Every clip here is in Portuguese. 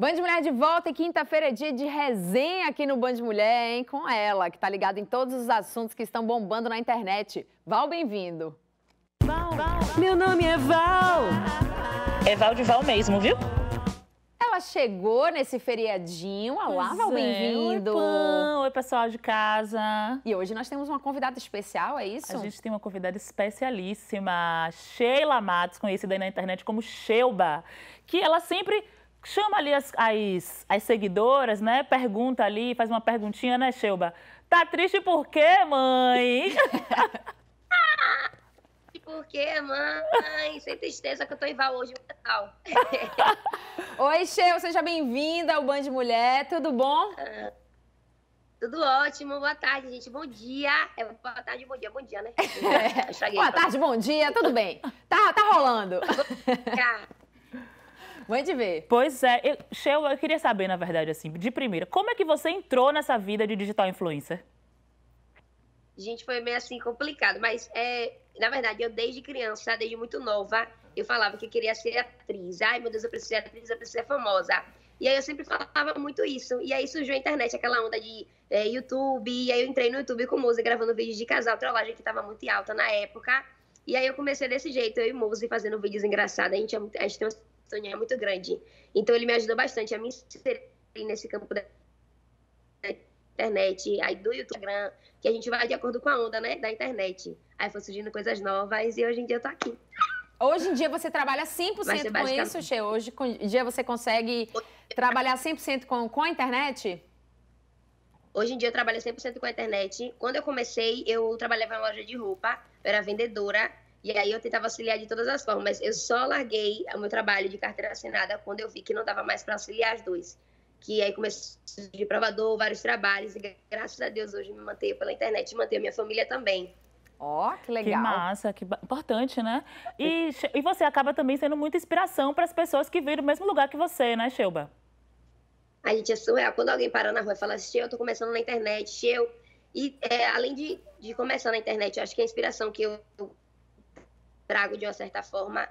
Band Mulher de volta e quinta-feira é dia de resenha aqui no Band Mulher, hein? Com ela, que tá ligada em todos os assuntos que estão bombando na internet. Val, bem-vindo. Val, Val, meu nome é Val. É Val de Val mesmo, viu? Ela chegou nesse feriadinho. Olá, Val, bem-vindo. É. Oi, Oi, pessoal de casa. E hoje nós temos uma convidada especial, é isso? A gente tem uma convidada especialíssima, Sheila Matos, conhecida aí na internet como Sheuba, que ela sempre chama ali as, as, as, seguidoras, né? Pergunta ali, faz uma perguntinha, né, Sheuba? Tá triste por quê, mãe? por quê, mãe? Sem tristeza que eu tô em Val hoje no Natal. Oi, Sheu, seja bem-vinda ao Band Mulher, tudo bom? Ah, tudo ótimo, boa tarde, gente, bom dia. É, boa tarde, bom dia, bom dia, né? É. Boa tarde, bom dia, tudo bem. Tá, tá rolando. Mande ver. Pois é. Eu, eu queria saber, na verdade, assim, de primeira, como é que você entrou nessa vida de digital influencer? Gente, foi meio assim complicado, mas é, na verdade, eu desde criança, desde muito nova, eu falava que eu queria ser atriz. Ai, meu Deus, eu preciso ser atriz, eu preciso ser famosa. E aí eu sempre falava muito isso. E aí surgiu a internet, aquela onda de é, YouTube. E aí eu entrei no YouTube com Muse gravando vídeos de casal, trollagem que estava muito alta na época. E aí eu comecei desse jeito, eu e Muse fazendo vídeos engraçados. A gente, é a gente tem é muito grande. Então ele me ajudou bastante a me inserir nesse campo da internet, aí do Instagram, que a gente vai de acordo com a onda, né, da internet. Aí foi surgindo coisas novas e hoje em dia eu tô aqui. Hoje em dia você trabalha 100% Mas, com isso, Che? Hoje em dia você consegue trabalhar 100% com, com a internet? Hoje em dia eu trabalho 100% com a internet. Quando eu comecei, eu trabalhava em uma loja de roupa, eu era vendedora. E aí eu tentava auxiliar de todas as formas, mas eu só larguei o meu trabalho de carteira assinada quando eu vi que não dava mais para auxiliar as duas. Que aí comecei de provador, vários trabalhos, e graças a Deus hoje me mantenho pela internet e mantenho minha família também. Ó, oh, que legal. Que massa, que importante, né? E, e você acaba também sendo muita inspiração para as pessoas que vêm do mesmo lugar que você, né, Sheuba? A gente é surreal. Quando alguém para na rua e fala, Sheu, eu tô começando na internet, Sheu. E é, além de, de começar na internet, eu acho que a inspiração que eu trago de uma certa forma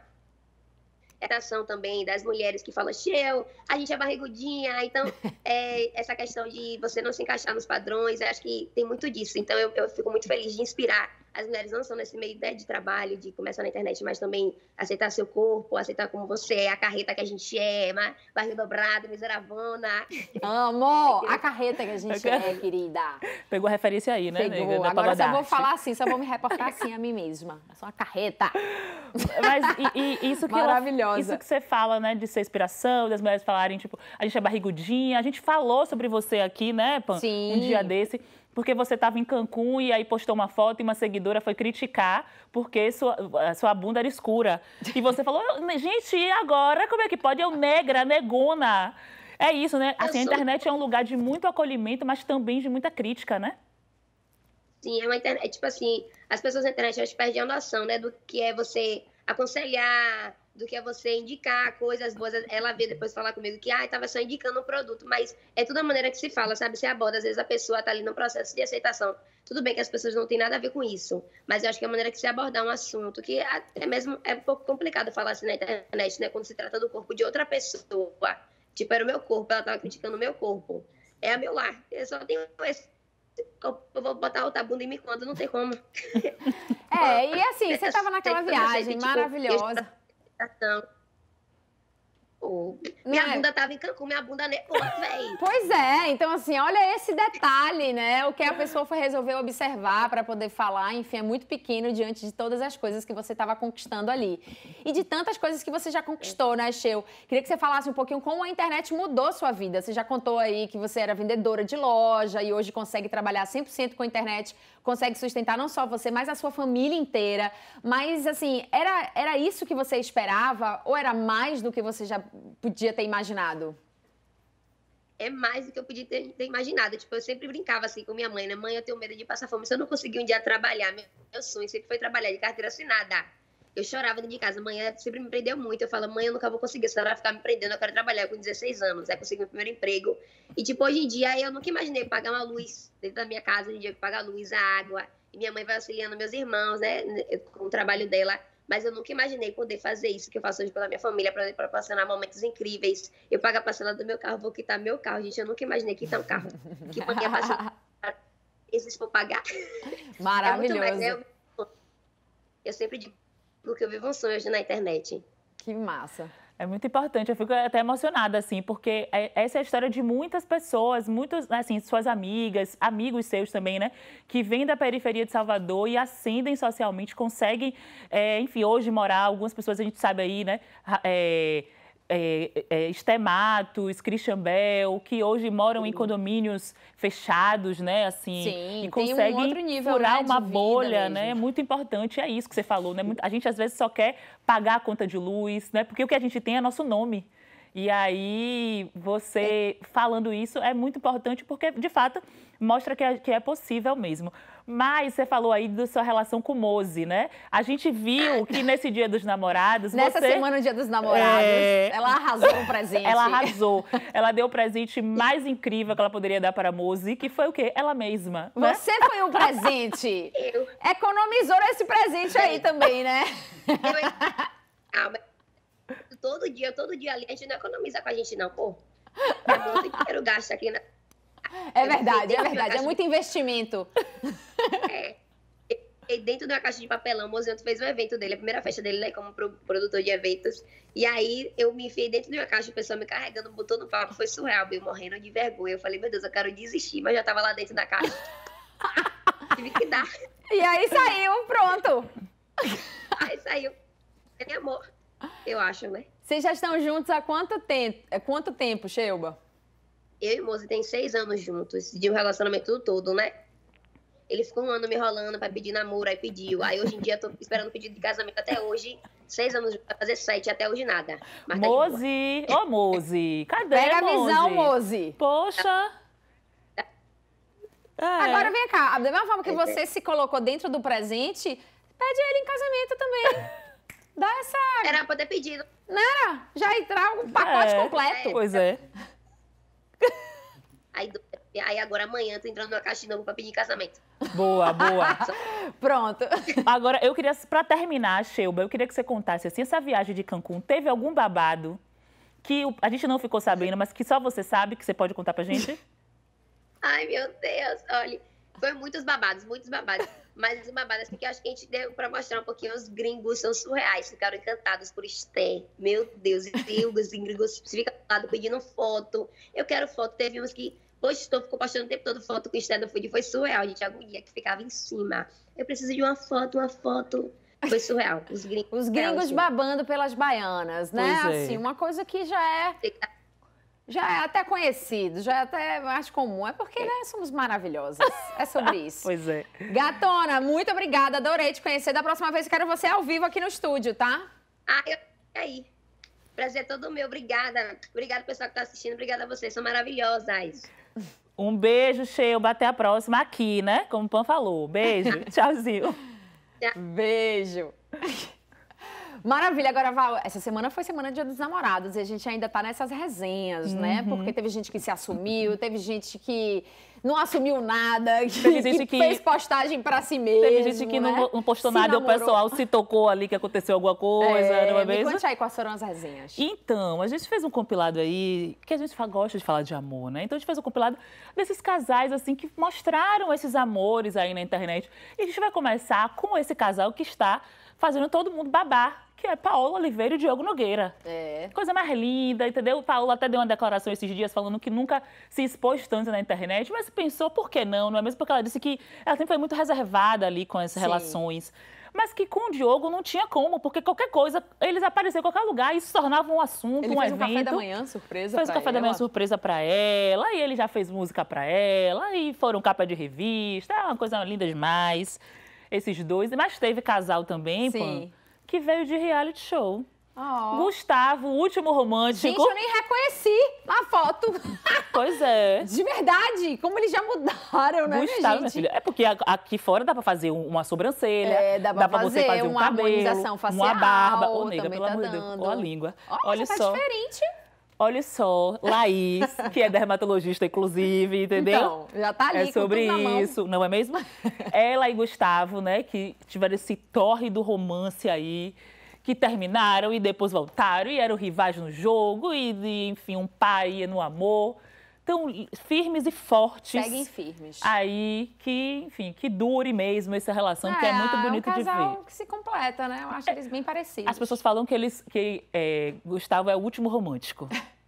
essa ação também das mulheres que falam, cheio, a gente é barrigudinha, então é, essa questão de você não se encaixar nos padrões, acho que tem muito disso. Então eu, eu fico muito feliz de inspirar as mulheres não são nesse meio né, de trabalho, de começar na internet, mas também aceitar seu corpo, aceitar como você é, a carreta que a gente é, barril dobrado, miseravona. Amo! a carreta que a gente é, querida. Pegou a referência aí, né? Pegou. Nega, Agora só vou falar assim, só vou me reportar assim a mim mesma. Eu sou uma carreta. Mas e, e isso que Maravilhosa. Ela, isso que você fala, né, de ser inspiração, das mulheres falarem, tipo, a gente é barrigudinha, a gente falou sobre você aqui, né, Pan? Sim. Um dia desse porque você estava em Cancún e aí postou uma foto e uma seguidora foi criticar porque sua, sua bunda era escura. E você falou, gente, e agora? Como é que pode? Eu negra, negona. É isso, né? Assim, a internet é um lugar de muito acolhimento, mas também de muita crítica, né? Sim, é uma internet, é tipo assim, as pessoas na internet elas perdem a noção, né, do que é você aconselhar, do que é você indicar coisas boas. Ela vê depois falar comigo que, ah, estava só indicando um produto, mas é toda a maneira que se fala, sabe? Você aborda, às vezes a pessoa está ali no processo de aceitação. Tudo bem que as pessoas não têm nada a ver com isso, mas eu acho que é a maneira que se abordar um assunto, que até mesmo é um pouco complicado falar assim na internet, né? Quando se trata do corpo de outra pessoa. Tipo, era o meu corpo, ela estava criticando o meu corpo. É a meu lar, eu só tenho esse eu vou botar outra bunda e me quando, não tem como. É, e assim, você estava naquela viagem tipo, maravilhosa alimentação. Oh. Minha é. bunda tava em Cancún, minha bunda negou, velho. Pois é, então assim, olha esse detalhe, né? O que a pessoa foi resolver observar para poder falar, enfim, é muito pequeno diante de todas as coisas que você estava conquistando ali. E de tantas coisas que você já conquistou, né, Sheu? Queria que você falasse um pouquinho como a internet mudou sua vida. Você já contou aí que você era vendedora de loja e hoje consegue trabalhar 100% com a internet consegue sustentar não só você, mas a sua família inteira. Mas, assim, era, era isso que você esperava ou era mais do que você já podia ter imaginado? é mais do que eu podia ter, ter, imaginado. Tipo, eu sempre brincava assim com minha mãe, né? Mãe, eu tenho medo de passar fome. Se eu não conseguir um dia trabalhar, meu, meu sonho sempre foi trabalhar de carteira assinada. Eu chorava dentro de casa. Mãe sempre me prendeu muito. Eu falo, mãe, eu nunca vou conseguir. Se ela vai ficar me prendendo, eu quero trabalhar com 16 anos. Aí consegui meu primeiro emprego. E, tipo, hoje em dia, eu nunca imaginei pagar uma luz dentro da minha casa. Hoje em dia, pagar a luz, a água. E minha mãe vai auxiliando meus irmãos, né, com o trabalho dela. Mas eu nunca imaginei poder fazer isso que eu faço hoje pela minha família, para proporcionar momentos incríveis. Eu pago a parcela do meu carro, vou quitar meu carro. Gente, eu nunca imaginei quitar um carro. Que pra minha parcela, esses for pagar. Maravilhoso. É mais, né? Eu sempre digo porque eu vivo um sonho hoje na internet. Que massa. É muito importante, eu fico até emocionada, assim, porque é, essa é a história de muitas pessoas, muitos, assim, suas amigas, amigos seus também, né? Que vêm da periferia de Salvador e ascendem socialmente, conseguem, é, enfim, hoje morar, algumas pessoas a gente sabe aí, né? É, é, é, é Christian Bell, que hoje moram em condomínios fechados, né? Assim, Sim, e conseguem um nível, furar né, uma bolha, né? mesmo. né? Muito importante, é isso que você falou, né? A gente às vezes só quer pagar a conta de luz, né? Porque o que a gente tem é nosso nome. E aí, você é. falando isso é muito importante porque, de fato, mostra que é, que é possível mesmo. Mas você falou aí da sua relação com o Mose, né? A gente viu que nesse Dia dos Namorados. Nessa você... semana, Dia dos Namorados, é... ela arrasou um presente. Ela arrasou. ela deu o presente mais incrível que ela poderia dar para Mose, que foi o quê? Ela mesma. Né? Você foi o presente. Eu. Economizou esse presente aí também, né? Eu... Ah, mas... Todo dia, todo dia ali, a gente não economiza com a gente, não, pô. É muito dinheiro gasto aqui na é, é verdade, é verdade. É muito investimento. É. E dentro da caixa de papelão, o Mozianto fez um evento dele, a primeira festa dele, né, como produtor de eventos. E aí eu me enfiei dentro de uma caixa, o pessoal me carregando, botou no palco, foi surreal, eu morrendo de vergonha. Eu falei, meu Deus, eu quero desistir, mas já tava lá dentro da caixa. Tive que dar. E aí saiu, pronto. aí saiu. É meu amor, eu acho, né? Vocês já estão juntos há quanto tempo, quanto tempo Sheuba? eu e Mozi tem seis anos juntos, de um relacionamento todo, né? Ele ficou um ano me rolando pra pedir namoro, aí pediu. Aí hoje em dia tô esperando pedido de casamento até hoje. Seis anos pra fazer sete, até hoje nada. Tá Moze, Mozi, ô cadê Mozi, cadê Pega a visão, Mozi. Poxa. Tá. É. Agora vem cá, da mesma forma que é, é. você se colocou dentro do presente, pede ele em casamento também. Dá essa... Era pra ter pedido. Não era? Já entrar um pacote é, completo. Pois é. Aí, aí agora amanhã eu tô entrando na caixa de novo pra pedir casamento. Boa, boa. Pronto. Agora, eu queria, para terminar, Sheuba, eu queria que você contasse assim, essa viagem de Cancún teve algum babado que a gente não ficou sabendo, mas que só você sabe, que você pode contar pra gente? Ai, meu Deus, olha, foi muitos babados, muitos babados. Mas uma base assim, que eu acho que a gente deu para mostrar um pouquinho. Os gringos são surreais, ficaram encantados por Sté. Meu Deus, e os gringos ficam lá pedindo foto. Eu quero foto. Teve uns que postou, ficou postando o tempo todo foto com o Sté do Food. Foi surreal, gente. A agonia que ficava em cima. Eu preciso de uma foto, uma foto. Foi surreal. Os gringos, Os gringos assim. babando pelas baianas, né? É. Assim, uma coisa que já é já é até conhecido, já é até mais comum. É porque né, somos maravilhosas. É sobre isso. pois é. Gatona, muito obrigada. Adorei te conhecer. Da próxima vez quero você ao vivo aqui no estúdio, tá? Ah, eu aí. Prazer é todo meu. Obrigada. Obrigada, pessoal que está assistindo. Obrigada a vocês. São maravilhosas. Um beijo, cheio Até a próxima aqui, né? Como o Pan falou. Beijo. Tchauzinho. Tchau. Beijo. Maravilha. Agora, Val, essa semana foi semana Dia dos Namorados e a gente ainda tá nessas resenhas, né? uhum. né? Porque teve gente que se assumiu, teve gente que não assumiu nada, que, teve gente que, que fez postagem para si mesmo. Teve gente que né? não, postou se nada namorou. e o pessoal se tocou ali que aconteceu alguma coisa. É, não é mesmo? conte aí quais foram as resenhas. Então, a gente fez um compilado aí, que a gente gosta de falar de amor, né? Então a gente fez um compilado desses casais, assim, que mostraram esses amores aí na internet. E a gente vai começar com esse casal que está fazendo todo mundo babar que é Paola Oliveira e Diogo Nogueira. É. Coisa mais linda, entendeu? Paola até deu uma declaração esses dias falando que nunca se expôs tanto na internet, mas pensou por que não, não é mesmo? Porque ela disse que ela sempre foi muito reservada ali com as Sim. relações. Mas que com o Diogo não tinha como, porque qualquer coisa, eles apareciam em qualquer lugar, isso se tornava um assunto, ele um evento. fez um café da manhã surpresa Fez um café ela. da manhã surpresa pra ela, e ele já fez música pra ela, e foram capa de revista, é uma coisa linda demais, esses dois. Mas teve casal também, Sim. Pô que veio de reality show. Oh. Gustavo, o último romântico. Gente, eu nem reconheci na foto. Pois é. De verdade, como eles já mudaram, né, Gustavo, minha gente? Minha é porque aqui fora dá pra fazer uma sobrancelha, é, dá pra, dá pra fazer, você fazer um uma cabelo, harmonização facial, uma barba, ou nega, pelo tá amor de Deus, ou a língua. Oh, Olha tá só. Tá diferente. Olha só, Laís, que é dermatologista, inclusive, entendeu? Então, já tá ali. É sobre isso, não é mesmo? Ela e Gustavo, né, que tiveram esse torre do romance aí, que terminaram e depois voltaram, e eram rivais no jogo, e, e enfim, um pai no amor tão firmes e fortes. Seguem firmes. Aí que, enfim, que dure mesmo essa relação, é, que é, é muito é bonito de ver. É que se completa, né? Eu acho é, eles bem parecidos. As pessoas falam que eles que é, Gustavo é o último romântico.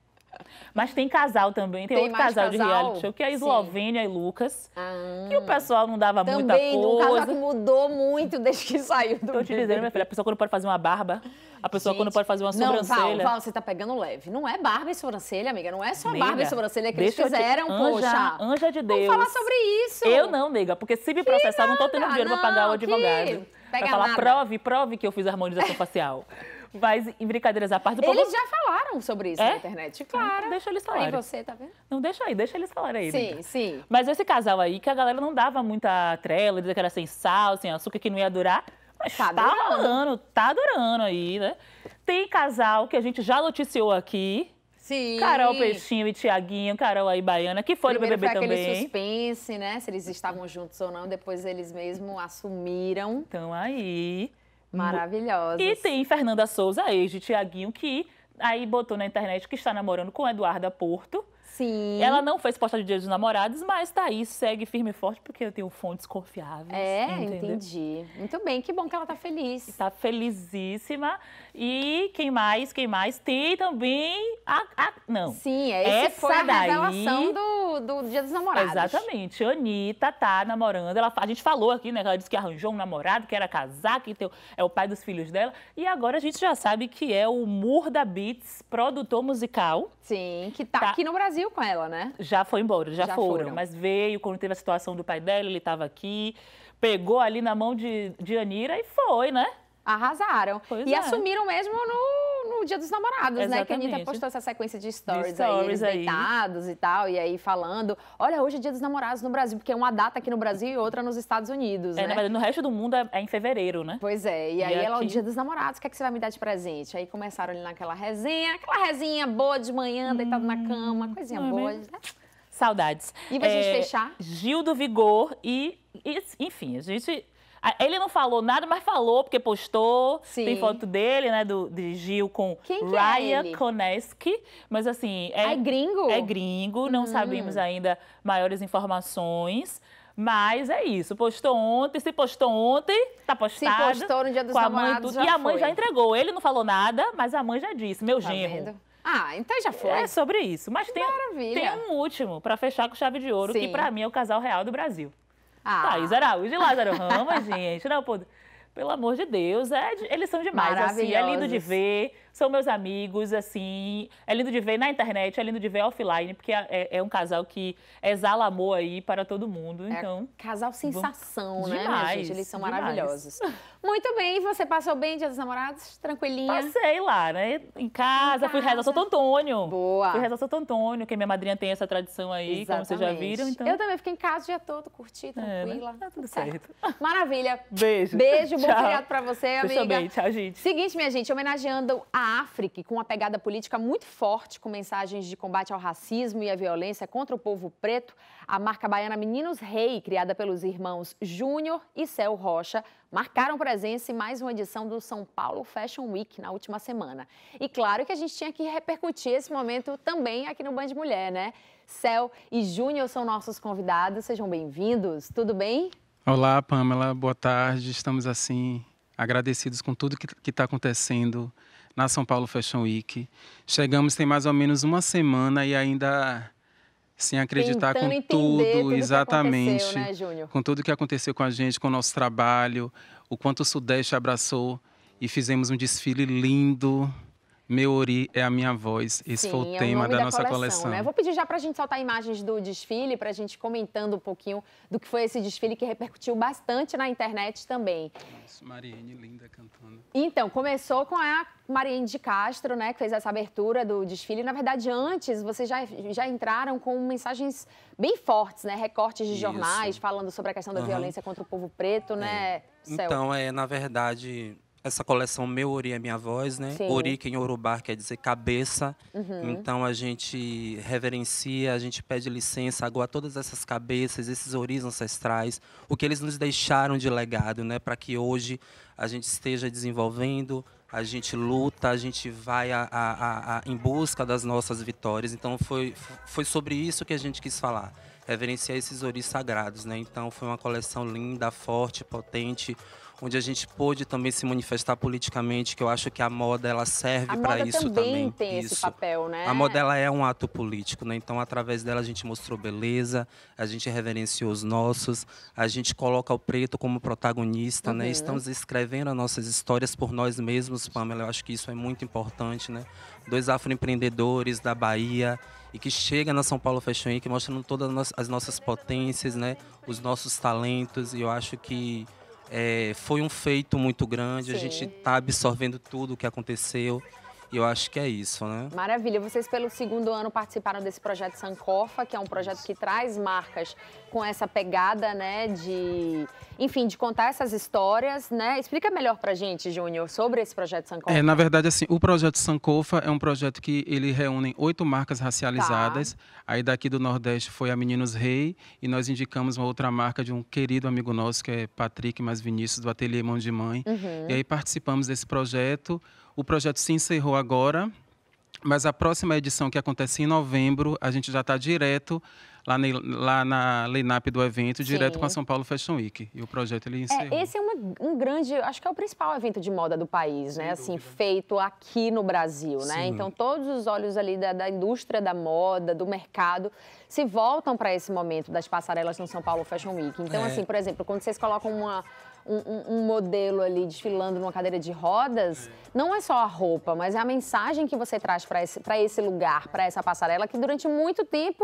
Mas tem casal também, tem, tem outro casal, casal, de reality show, que é a Eslovênia Sim. e Lucas. Ah, que o pessoal não dava também, muita coisa. Também, um casal que mudou muito desde que saiu do Tô te dizendo, minha filha, a pessoa quando pode fazer uma barba, a pessoa Gente, quando pode fazer uma sobrancelha. Não, Val, Val, você tá pegando leve. Não é barba e sobrancelha, amiga. Não é só barba e sobrancelha que eles fizeram, te... anja, poxa. Anja de Deus. Vamos falar sobre isso. Eu não, nega, porque se me processar, não tô tendo dinheiro não, pra pagar o advogado. Que... pra falar, nada. prove, prove que eu fiz harmonização facial. Mas, em brincadeiras à parte... Eles povo... já falaram sobre isso é? na internet, então, claro. Não deixa eles falarem. Aí você, tá vendo? Não, deixa aí, deixa eles falarem aí. Sim, então. sim. Mas esse casal aí, que a galera não dava muita trela, dizia que era sem sal, sem açúcar, que não ia durar. Mas tá, tá durando. rolando, tá durando aí, né? Tem casal que a gente já noticiou aqui, Sim. Carol Peixinho e Tiaguinho, Carol aí baiana, que foi Primeiro no BBB foi também. aquele suspense, né? Se eles estavam juntos ou não, depois eles mesmo assumiram. Então aí. Maravilhosa. E tem Fernanda Souza, ex de Tiaguinho, que aí botou na internet que está namorando com Eduarda Porto. Sim. Ela não fez posta de Dia dos Namorados, mas tá aí, segue firme e forte, porque eu tenho fontes confiáveis. É, entendeu? entendi. Muito bem, que bom que ela tá feliz. Tá felizíssima. E quem mais? Quem mais? Tem também a. a não. Sim, é esse essa foi a daí... do, do Dia dos Namorados. Exatamente. Anitta tá namorando. Ela, a gente falou aqui, né? Que ela disse que arranjou um namorado, que era casar, que teu, é o pai dos filhos dela. E agora a gente já sabe que é o Murda Beats, produtor musical. Sim, que tá, tá, aqui no Brasil com ela, né? Já foi embora, já, já foram, foram. Mas veio quando teve a situação do pai dela, ele tava aqui pegou ali na mão de, de Anira e foi, né? Arrasaram. Pois e é. assumiram mesmo no, no Dia dos Namorados, Exatamente. né? Que a Anitta postou essa sequência de stories, de stories aí, deitados e tal, e aí falando: olha, hoje é Dia dos Namorados no Brasil, porque é uma data aqui no Brasil e outra nos Estados Unidos. É, né? mas no resto do mundo é, é em fevereiro, né? Pois é. E, e aí aqui... ela, o Dia dos Namorados, o que é que você vai me dar de presente? Aí começaram ali naquela resenha, aquela resenha boa de manhã, hum, deitado na cama, coisinha é boa, né? Saudades. E pra é, gente fechar? Gil do Vigor e, e, enfim, a gente ele não falou nada, mas falou, porque postou. Sim. Tem foto dele, né? Do, de Gil com Quem Raya é Koneski. Mas assim. É, ah, é gringo? É gringo, não hum. sabemos ainda maiores informações. Mas é isso, postou ontem, se postou ontem, tá postado. Se postou no dia dos com a mãe, tudo, E a mãe foi. já entregou, ele não falou nada, mas a mãe já disse, meu tá genro. Vendo? Ah, então já foi. É sobre isso. Mas tem, Maravilha. tem um último para fechar com chave de ouro, Sim. que para mim é o casal real do Brasil. Ah. Thaís tá, Araújo e Lázaro Ramos, gente, não, né, pô, pelo amor de Deus, é, eles são demais, assim, é lindo de ver são meus amigos, assim. É lindo de ver na internet, é lindo de ver offline, porque é, é um casal que exala amor aí para todo mundo. É então. É casal sensação, né, demais, gente? Eles são demais. maravilhosos. Muito bem, você passou bem Dia dos Namorados? Tranquilinha? Passei lá, né? Em casa, em casa. fui rezar Santo Antônio. Boa. Fui rezar Santo Antônio, que minha madrinha tem essa tradição aí, Exatamente. como vocês já viram. Então... Eu também fiquei em casa o dia todo, curti, é, né? tranquila. É, tá tudo certo. certo. Maravilha. Beijo. Beijo, bom feriado pra você, amiga. Deixa bem, tchau, gente. Seguinte, minha gente, homenageando a África, com uma pegada política muito forte, com mensagens de combate ao racismo e à violência contra o povo preto, a marca baiana Meninos Rei, criada pelos irmãos Júnior e Céu Rocha, marcaram presença em mais uma edição do São Paulo Fashion Week na última semana. E claro que a gente tinha que repercutir esse momento também aqui no Band Mulher, né? Céu e Júnior são nossos convidados, sejam bem-vindos. Tudo bem? Olá, Pamela, boa tarde. Estamos assim agradecidos com tudo que está acontecendo na São Paulo Fashion Week. Chegamos tem mais ou menos uma semana e ainda sem acreditar Tentando com tudo, tudo né, exatamente, né, com tudo que aconteceu com a gente, com o nosso trabalho, o quanto o Sudeste abraçou e fizemos um desfile lindo. Meu Ori é a minha voz. Esse Sim, foi o tema é o da, da, nossa coleção. Né? coleção. Né? Vou pedir já para a gente soltar imagens do desfile, para a gente comentando um pouquinho do que foi esse desfile que repercutiu bastante na internet também. Nossa, Mariene linda cantando. Então, começou com a Mariene de Castro, né, que fez essa abertura do desfile. Na verdade, antes vocês já, já entraram com mensagens bem fortes, né? Recortes de Isso. jornais falando sobre a questão da uhum. violência contra o povo preto, né? É. Então, é, na verdade, essa coleção Meu Ori é Minha Voz, né? Sim. Ori, que em Urubá quer dizer cabeça. Uhum. Então a gente reverencia, a gente pede licença agora todas essas cabeças, esses oris ancestrais, o que eles nos deixaram de legado, né? Para que hoje a gente esteja desenvolvendo, a gente luta, a gente vai a, a, a, em busca das nossas vitórias. Então foi, foi sobre isso que a gente quis falar. Reverenciar esses oris sagrados, né? Então foi uma coleção linda, forte, potente onde a gente pôde também se manifestar politicamente, que eu acho que a moda ela serve para isso também. A moda também. Tem isso. esse papel, né? A moda ela é um ato político, né? Então através dela a gente mostrou beleza, a gente reverenciou os nossos, a gente coloca o preto como protagonista, né? uhum. né? Estamos escrevendo as nossas histórias por nós mesmos, Pamela. Eu acho que isso é muito importante, né? Dois afroempreendedores da Bahia e que chega na São Paulo Fashion Week mostrando todas as nossas potências, né? Os nossos talentos e eu acho que é, foi um feito muito grande, Sim. a gente está absorvendo tudo o que aconteceu. Eu acho que é isso, né? Maravilha. Vocês, pelo segundo ano, participaram desse projeto Sancofa, que é um projeto que traz marcas com essa pegada, né, de... Enfim, de contar essas histórias, né? Explica melhor pra gente, Júnior, sobre esse projeto Sancofa. É, na verdade, assim, o projeto Sancofa é um projeto que ele reúne oito marcas racializadas. Tá. Aí daqui do Nordeste foi a Meninos Rei e nós indicamos uma outra marca de um querido amigo nosso, que é Patrick mais Vinícius, do Ateliê Mão de Mãe. Uhum. E aí participamos desse projeto. O projeto se encerrou agora, mas a próxima edição que acontece em novembro, a gente já está direto lá, ne, lá na lineup do evento, direto com a São Paulo Fashion Week. E o projeto ele é, encerrou. É, esse é uma, um grande, acho que é o principal evento de moda do país, né? Sem né? Dúvida. Assim, feito aqui no Brasil, né? Sim. né? Então todos os olhos ali da, da indústria da moda, do mercado, se voltam para esse momento das passarelas no São Paulo Fashion Week. Então, é. assim, por exemplo, quando vocês colocam uma um, um, modelo ali desfilando numa cadeira de rodas, não é só a roupa, mas é a mensagem que você traz para esse, esse lugar, para essa passarela, que durante muito tempo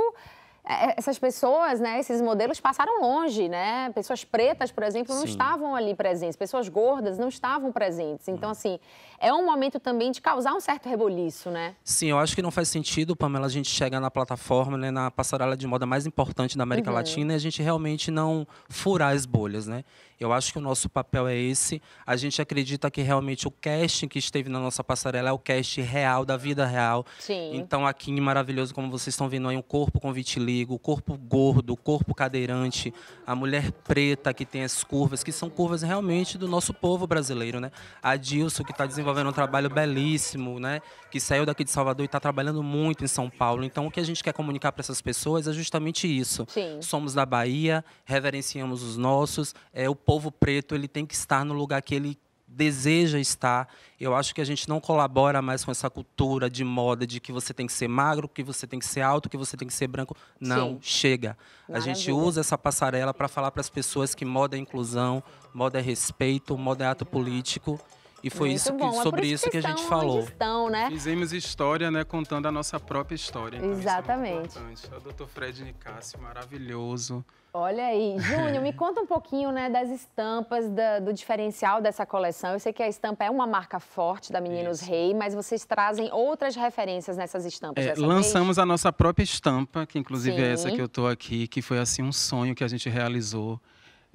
é, é, essas pessoas, né, esses modelos passaram longe, né? Pessoas pretas, por exemplo, não Sim. estavam ali presentes, pessoas gordas não estavam presentes. Então, assim, é um momento também de causar um certo reboliço, né? Sim, eu acho que não faz sentido, Pamela, a gente chegar na plataforma, né, na passarela de moda mais importante da América uhum. Latina e a gente realmente não furar as bolhas, né? Eu acho que o nosso papel é esse. A gente acredita que realmente o casting que esteve na nossa passarela é o casting real, da vida real. Sim. Então, aqui em Maravilhoso, como vocês estão vendo aí, um corpo com vitiligo, o corpo gordo, o corpo cadeirante, a mulher preta que tem as curvas, que são curvas realmente do nosso povo brasileiro, né? A Dilson, que está desenvolvendo um trabalho belíssimo, né? Que saiu daqui de Salvador e está trabalhando muito em São Paulo. Então, o que a gente quer comunicar para essas pessoas é justamente isso. Sim. Somos da Bahia, reverenciamos os nossos, é o povo preto ele tem que estar no lugar que ele deseja estar. Eu acho que a gente não colabora mais com essa cultura de moda de que você tem que ser magro, que você tem que ser alto, que você tem que ser branco. Não, Sim. chega. Maravilha. A gente usa essa passarela para falar para as pessoas que moda é inclusão, moda é respeito, moda é ato político. E foi isso que, é sobre é isso que, que a gente falou. Estão, né? Fizemos história, né? Contando a nossa própria história. Então Exatamente. Isso é o Dr. Fred Nicásio, maravilhoso. Olha aí. Júnior, me conta um pouquinho né, das estampas, da, do diferencial dessa coleção. Eu sei que a estampa é uma marca forte da Meninos isso. Rei, mas vocês trazem outras referências nessas estampas. É, lançamos vez? a nossa própria estampa, que inclusive Sim. é essa que eu estou aqui, que foi assim um sonho que a gente realizou.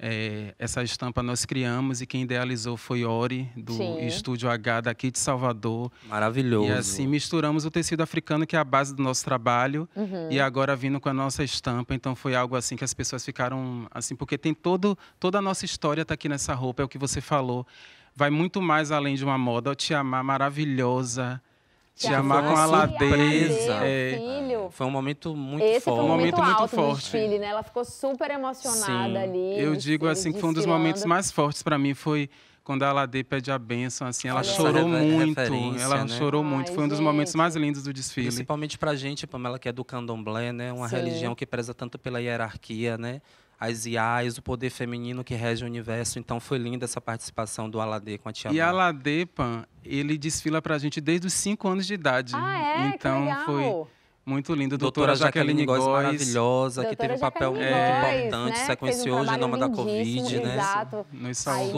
É, essa estampa nós criamos e quem idealizou foi Ori, do Sim. Estúdio H daqui de Salvador. Maravilhoso. E assim misturamos o tecido africano, que é a base do nosso trabalho, uhum. e agora vindo com a nossa estampa. Então foi algo assim que as pessoas ficaram assim, porque tem todo, toda a nossa história está aqui nessa roupa, é o que você falou. Vai muito mais além de uma moda. O amar, maravilhosa te tipo, amar com a labreza. É, foi um momento muito Esse forte. Foi um momento, muito forte. Desfile, né? Ela ficou super emocionada Sim. ali. Eu digo assim que foi um dos momentos mais fortes para mim foi quando a Aladê pede a bênção. assim, ela Olha, chorou muito, ela né? chorou Ai, muito, foi um dos momentos mais lindos do desfile. Principalmente pra gente, Pamela, que é do candomblé, né, uma Sim. religião que preza tanto pela hierarquia, né, as IAs, o poder feminino que rege o universo. Então foi linda essa participação do Aladê com a Tia E Mar. Aladê, Pan, ele desfila para a gente desde os 5 anos de idade. Ah, é? Então foi muito lindo. Doutora, doutora Jaqueline, Góes, maravilhosa, doutora que teve um papel muito né? importante, né? sequenciou um o genoma da Covid, né? Exato.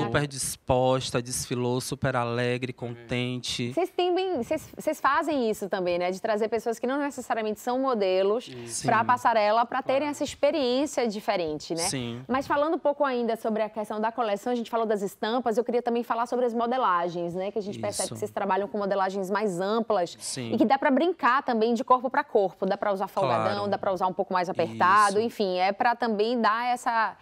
super disposta, desfilou, super alegre, contente. Vocês, têm vocês, fazem isso também, né? De trazer pessoas que não necessariamente são modelos para a passarela, para terem essa experiência diferente, né? Sim. Mas falando um pouco ainda sobre a questão da coleção, a gente falou das estampas, eu queria também falar sobre as modelagens, né? Que a gente isso. percebe que vocês trabalham com modelagens mais amplas Sim. e que dá para brincar também de corpo para corpo corpo, dá para usar folgadão, claro. dá para usar um pouco mais apertado, Isso. enfim, é para também dar essa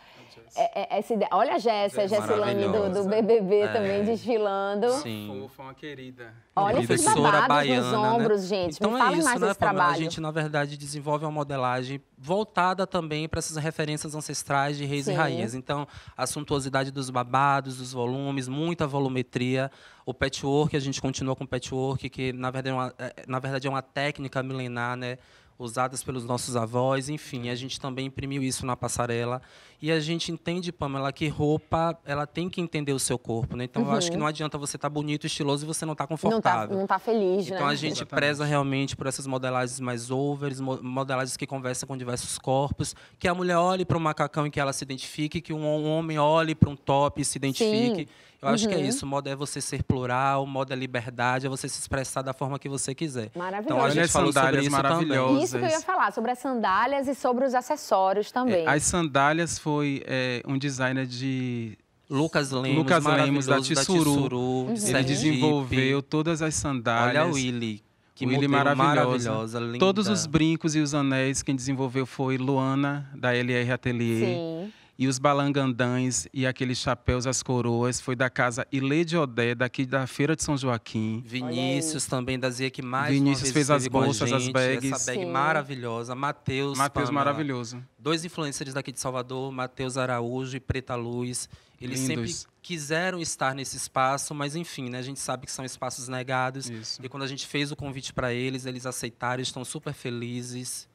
é, é, essa Olha a Jéssica, a Jessilane do, do BBB é. também desfilando. Sim. Como foi uma querida. Olha querida esses babados baiana, nos né? ombros, né? gente. Então Me é isso, mais né, trabalho. A gente, na verdade, desenvolve uma modelagem voltada também para essas referências ancestrais de reis Sim. e rainhas. Então, a suntuosidade dos babados, dos volumes, muita volumetria. O patchwork, a gente continua com o patchwork, que na verdade é uma, é, na verdade, é uma técnica milenar, né? usadas pelos nossos avós, enfim, a gente também imprimiu isso na passarela. E a gente entende, Pamela, que roupa, ela tem que entender o seu corpo, né? Então uhum. eu acho que uhum. não adianta você estar tá bonito, estiloso e você não estar tá, tá confortável. Não está tá feliz, então, né? Então a gente Exatamente. preza realmente por essas modelagens mais overs, modelagens que conversam com diversos corpos, que a mulher olhe para um macacão e que ela se identifique, que um homem olhe para um top e se identifique. Sim. Eu uhum. acho que é uhum. isso. Moda é você ser plural, moda é liberdade, é você se expressar da forma que você quiser. Maravilhoso. Então a gente Olha falou sobre isso maravilhosas. Isso que eu ia falar, sobre as sandálias e sobre os acessórios também. É, as sandálias foi é, um designer de Lucas Lemos, Lucas Lemos da Tissuru. Da Tissuru uhum. Ele desenvolveu todas as sandálias. Olha o Willy. Que Willy maravilhosa. maravilhosa Todos os brincos e os anéis quem desenvolveu foi Luana, da LR Atelier. Sim e os balangandães e aqueles chapéus às coroas foi da casa Ilê de Odé, daqui da Feira de São Joaquim. Vinícius também da Zia que mais Vinícius fez as bolsas, as bags. Essa bag Sim. maravilhosa. Matheus. Matheus maravilhoso. Dois influencers daqui de Salvador, Matheus Araújo e Preta Luz. Eles Lindos. sempre quiseram estar nesse espaço, mas enfim, né, a gente sabe que são espaços negados. Isso. E quando a gente fez o convite para eles, eles aceitaram, estão super felizes.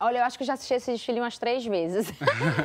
Olha, eu acho que já assisti esse desfile umas três vezes.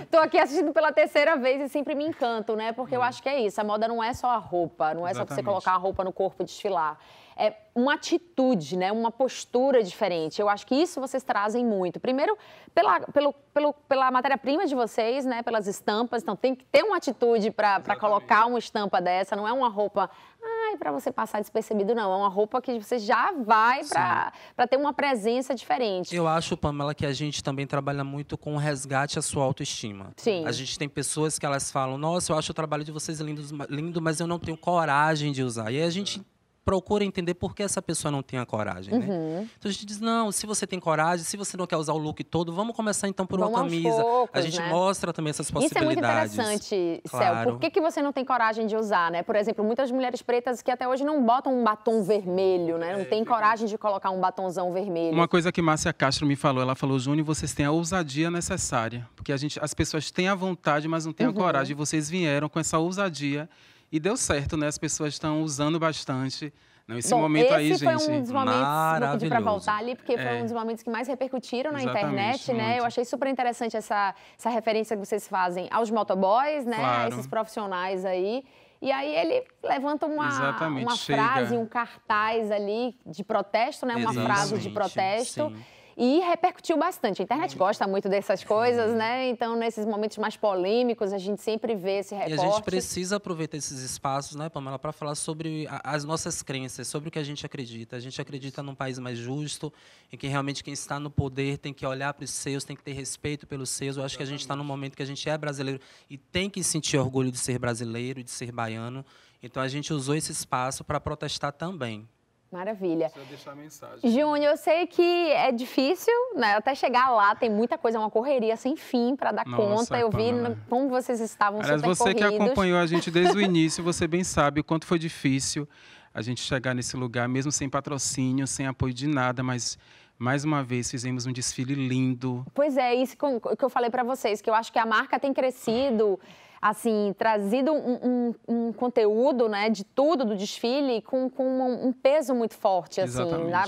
Estou aqui assistindo pela terceira vez e sempre me encanto, né? Porque eu hum. acho que é isso. A moda não é só a roupa, não é Exatamente. só você colocar a roupa no corpo e desfilar. É uma atitude, né? Uma postura diferente. Eu acho que isso vocês trazem muito. Primeiro, pela, pelo, pelo, pela matéria-prima de vocês, né? Pelas estampas. Então, tem que ter uma atitude para colocar uma estampa dessa. Não é uma roupa... Ah, para você passar despercebido, não. É uma roupa que você já vai para ter uma presença diferente. Eu acho, Pamela, que a gente também trabalha muito com o resgate à sua autoestima. Sim. A gente tem pessoas que elas falam, nossa, eu acho o trabalho de vocês lindo, lindo mas eu não tenho coragem de usar. E aí a gente procura entender por que essa pessoa não tem a coragem, né? Uhum. Então a gente diz, não, se você tem coragem, se você não quer usar o look todo, vamos começar então por vamos uma camisa. Poucos, a gente né? mostra também essas possibilidades. Isso é muito interessante, claro. Céu. Por que, que você não tem coragem de usar, né? Por exemplo, muitas mulheres pretas que até hoje não botam um batom vermelho, né? Não é, tem coragem de colocar um batonzão vermelho. Uma coisa que Márcia Castro me falou, ela falou, Júnior, vocês têm a ousadia necessária. Porque a gente, as pessoas têm a vontade, mas não têm uhum. a coragem. E vocês vieram com essa ousadia e deu certo, né? As pessoas estão usando bastante. nesse né? esse Bom, momento esse aí, foi gente, um dos momentos, vou pedir para voltar ali, porque foi é. um dos momentos que mais repercutiram na Exatamente, internet, né? muito. né? Eu achei super interessante essa, essa referência que vocês fazem aos motoboys, né? Claro. A esses profissionais aí. E aí ele levanta uma, uma frase, um cartaz ali de protesto, né? Exatamente, uma frase de protesto. Sim e repercutiu bastante. A internet uhum. gosta muito dessas coisas, uhum. né? Então, nesses momentos mais polêmicos, a gente sempre vê esse recorte. E a gente precisa aproveitar esses espaços, né, Pamela, para falar sobre as nossas crenças, sobre o que a gente acredita. A gente acredita num país mais justo, em que realmente quem está no poder tem que olhar para os seus, tem que ter respeito pelos seus. Eu acho que a gente está num momento que a gente é brasileiro e tem que sentir orgulho de ser brasileiro, de ser baiano. Então, a gente usou esse espaço para protestar também. Maravilha. Precisa deixar a mensagem. Júnior, eu sei que é difícil, né? Até chegar lá, tem muita coisa, é uma correria sem fim para dar Nossa, conta. Eu é vi né? como vocês estavam Aliás, super você corridos. que acompanhou a gente desde o início, você bem sabe o quanto foi difícil a gente chegar nesse lugar, mesmo sem patrocínio, sem apoio de nada, mas mais uma vez fizemos um desfile lindo. Pois é, isso que eu falei para vocês, que eu acho que a marca tem crescido assim, trazido um, um, um conteúdo, né, de tudo do desfile com, com um, um peso muito forte, assim,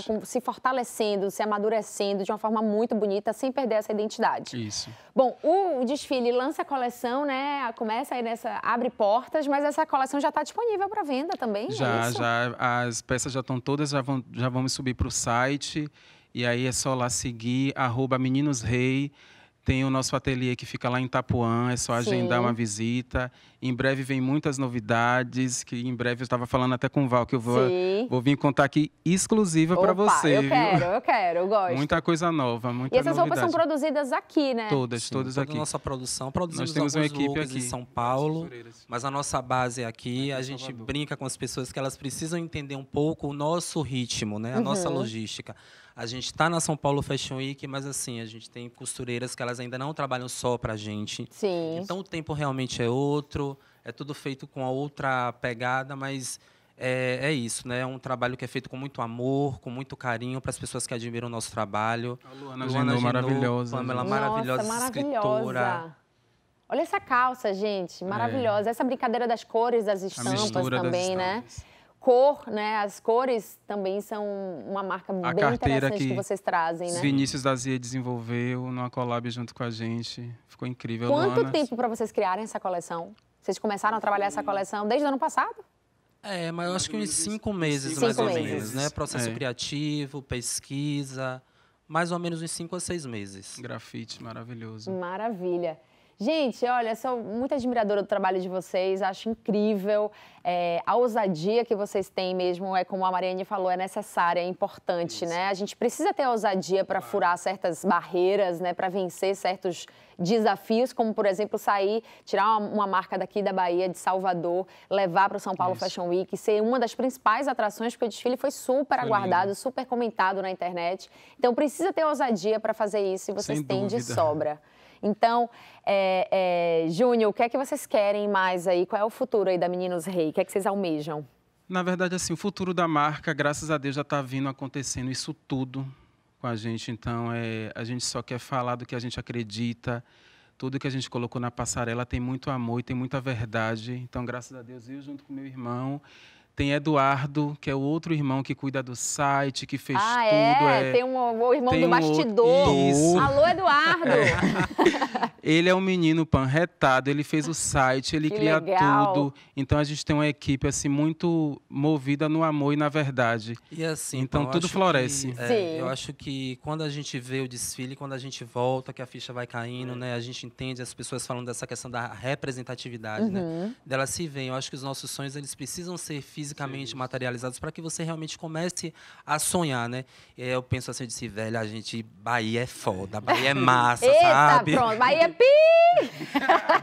com, se fortalecendo, se amadurecendo de uma forma muito bonita, sem perder essa identidade. Isso. Bom, o desfile lança a coleção, né, começa aí nessa, abre portas, mas essa coleção já está disponível para venda também, é Já, é já, as peças já estão todas, já, vão, já vamos subir para o site, e aí é só lá seguir, arroba Meninos Rei, hey, tem o nosso ateliê que fica lá em Itapuã, é só Sim. agendar uma visita. Em breve vem muitas novidades, que em breve eu estava falando até com o Val, que eu vou, vou vir contar aqui exclusiva para você. Eu viu? quero, eu quero, eu gosto. Muita coisa nova, muita E essas novidade. roupas são produzidas aqui, né? Todas, Sim, todas toda aqui. nossa produção, produzimos Nós temos uma equipe aqui em São Paulo, mas a nossa base é aqui. É a gente Salvador. brinca com as pessoas que elas precisam entender um pouco o nosso ritmo, né? A uhum. nossa logística. A gente está na São Paulo Fashion Week, mas assim, a gente tem costureiras que elas elas ainda não trabalham só para a gente. Sim. Então o tempo realmente é outro, é tudo feito com a outra pegada, mas é, é, isso, né? É um trabalho que é feito com muito amor, com muito carinho para as pessoas que admiram o nosso trabalho. A Luana, Luana Genô, maravilhosa. Pamela, Nossa, maravilhosa, maravilhosa escritora. Olha essa calça, gente, maravilhosa. É. Essa brincadeira das cores, das estampas também, das né? estampas. né? cor, né? As cores também são uma marca a bem interessante que, que, vocês trazem, né? Vinícius Dazia desenvolveu numa collab junto com a gente. Ficou incrível. Quanto Luana... tempo para vocês criarem essa coleção? Vocês começaram a trabalhar essa coleção desde o ano passado? É, mas eu acho que uns cinco meses, cinco mais meses. ou menos, né? Processo é. criativo, pesquisa, mais ou menos uns cinco a seis meses. Grafite, maravilhoso. Maravilha. Gente, olha, sou muito admiradora do trabalho de vocês, acho incrível. É, a ousadia que vocês têm mesmo é, como a Mariane falou, é necessária, é importante, Isso. né? A gente precisa ter ousadia para furar certas barreiras, né? Para vencer certos desafios, como, por exemplo, sair, tirar uma, uma marca daqui da Bahia, de Salvador, levar para o São Paulo Isso. Fashion Week, ser uma das principais atrações, porque o desfile foi super foi aguardado, lindo. super comentado na internet. Então, precisa ter ousadia para fazer isso e vocês Sem têm dúvida. de sobra. Então, é, é, Júnior, o que é que vocês querem mais aí? Qual é o futuro aí da Meninos Rei? O que é que vocês almejam? Na verdade, assim, o futuro da marca, graças a Deus, já está vindo acontecendo isso tudo com a gente. Então, é, a gente só quer falar do que a gente acredita. Tudo que a gente colocou na passarela tem muito amor e tem muita verdade. Então, graças a Deus, eu junto com meu irmão, tem Eduardo, que é o outro irmão que cuida do site, que fez ah, tudo. É? é, tem um, o irmão tem do um bastidor. Outro... Alô, Eduardo! É. ele é um menino panretado, ele fez o site, ele que cria legal. tudo. Então a gente tem uma equipe assim muito movida no amor e na verdade. E assim, então tudo floresce. Que, é, eu acho que quando a gente vê o desfile, quando a gente volta, que a ficha vai caindo, né? A gente entende as pessoas falando dessa questão da representatividade, né, uhum. né? Delas se vê Eu acho que os nossos sonhos eles precisam ser físicos fisicamente Sim. materializados para que você realmente comece a sonhar, né? É, eu penso assim, eu disse, velho, a gente, Bahia é foda, Bahia é massa, Eita, sabe? pronto, Bahia é pi!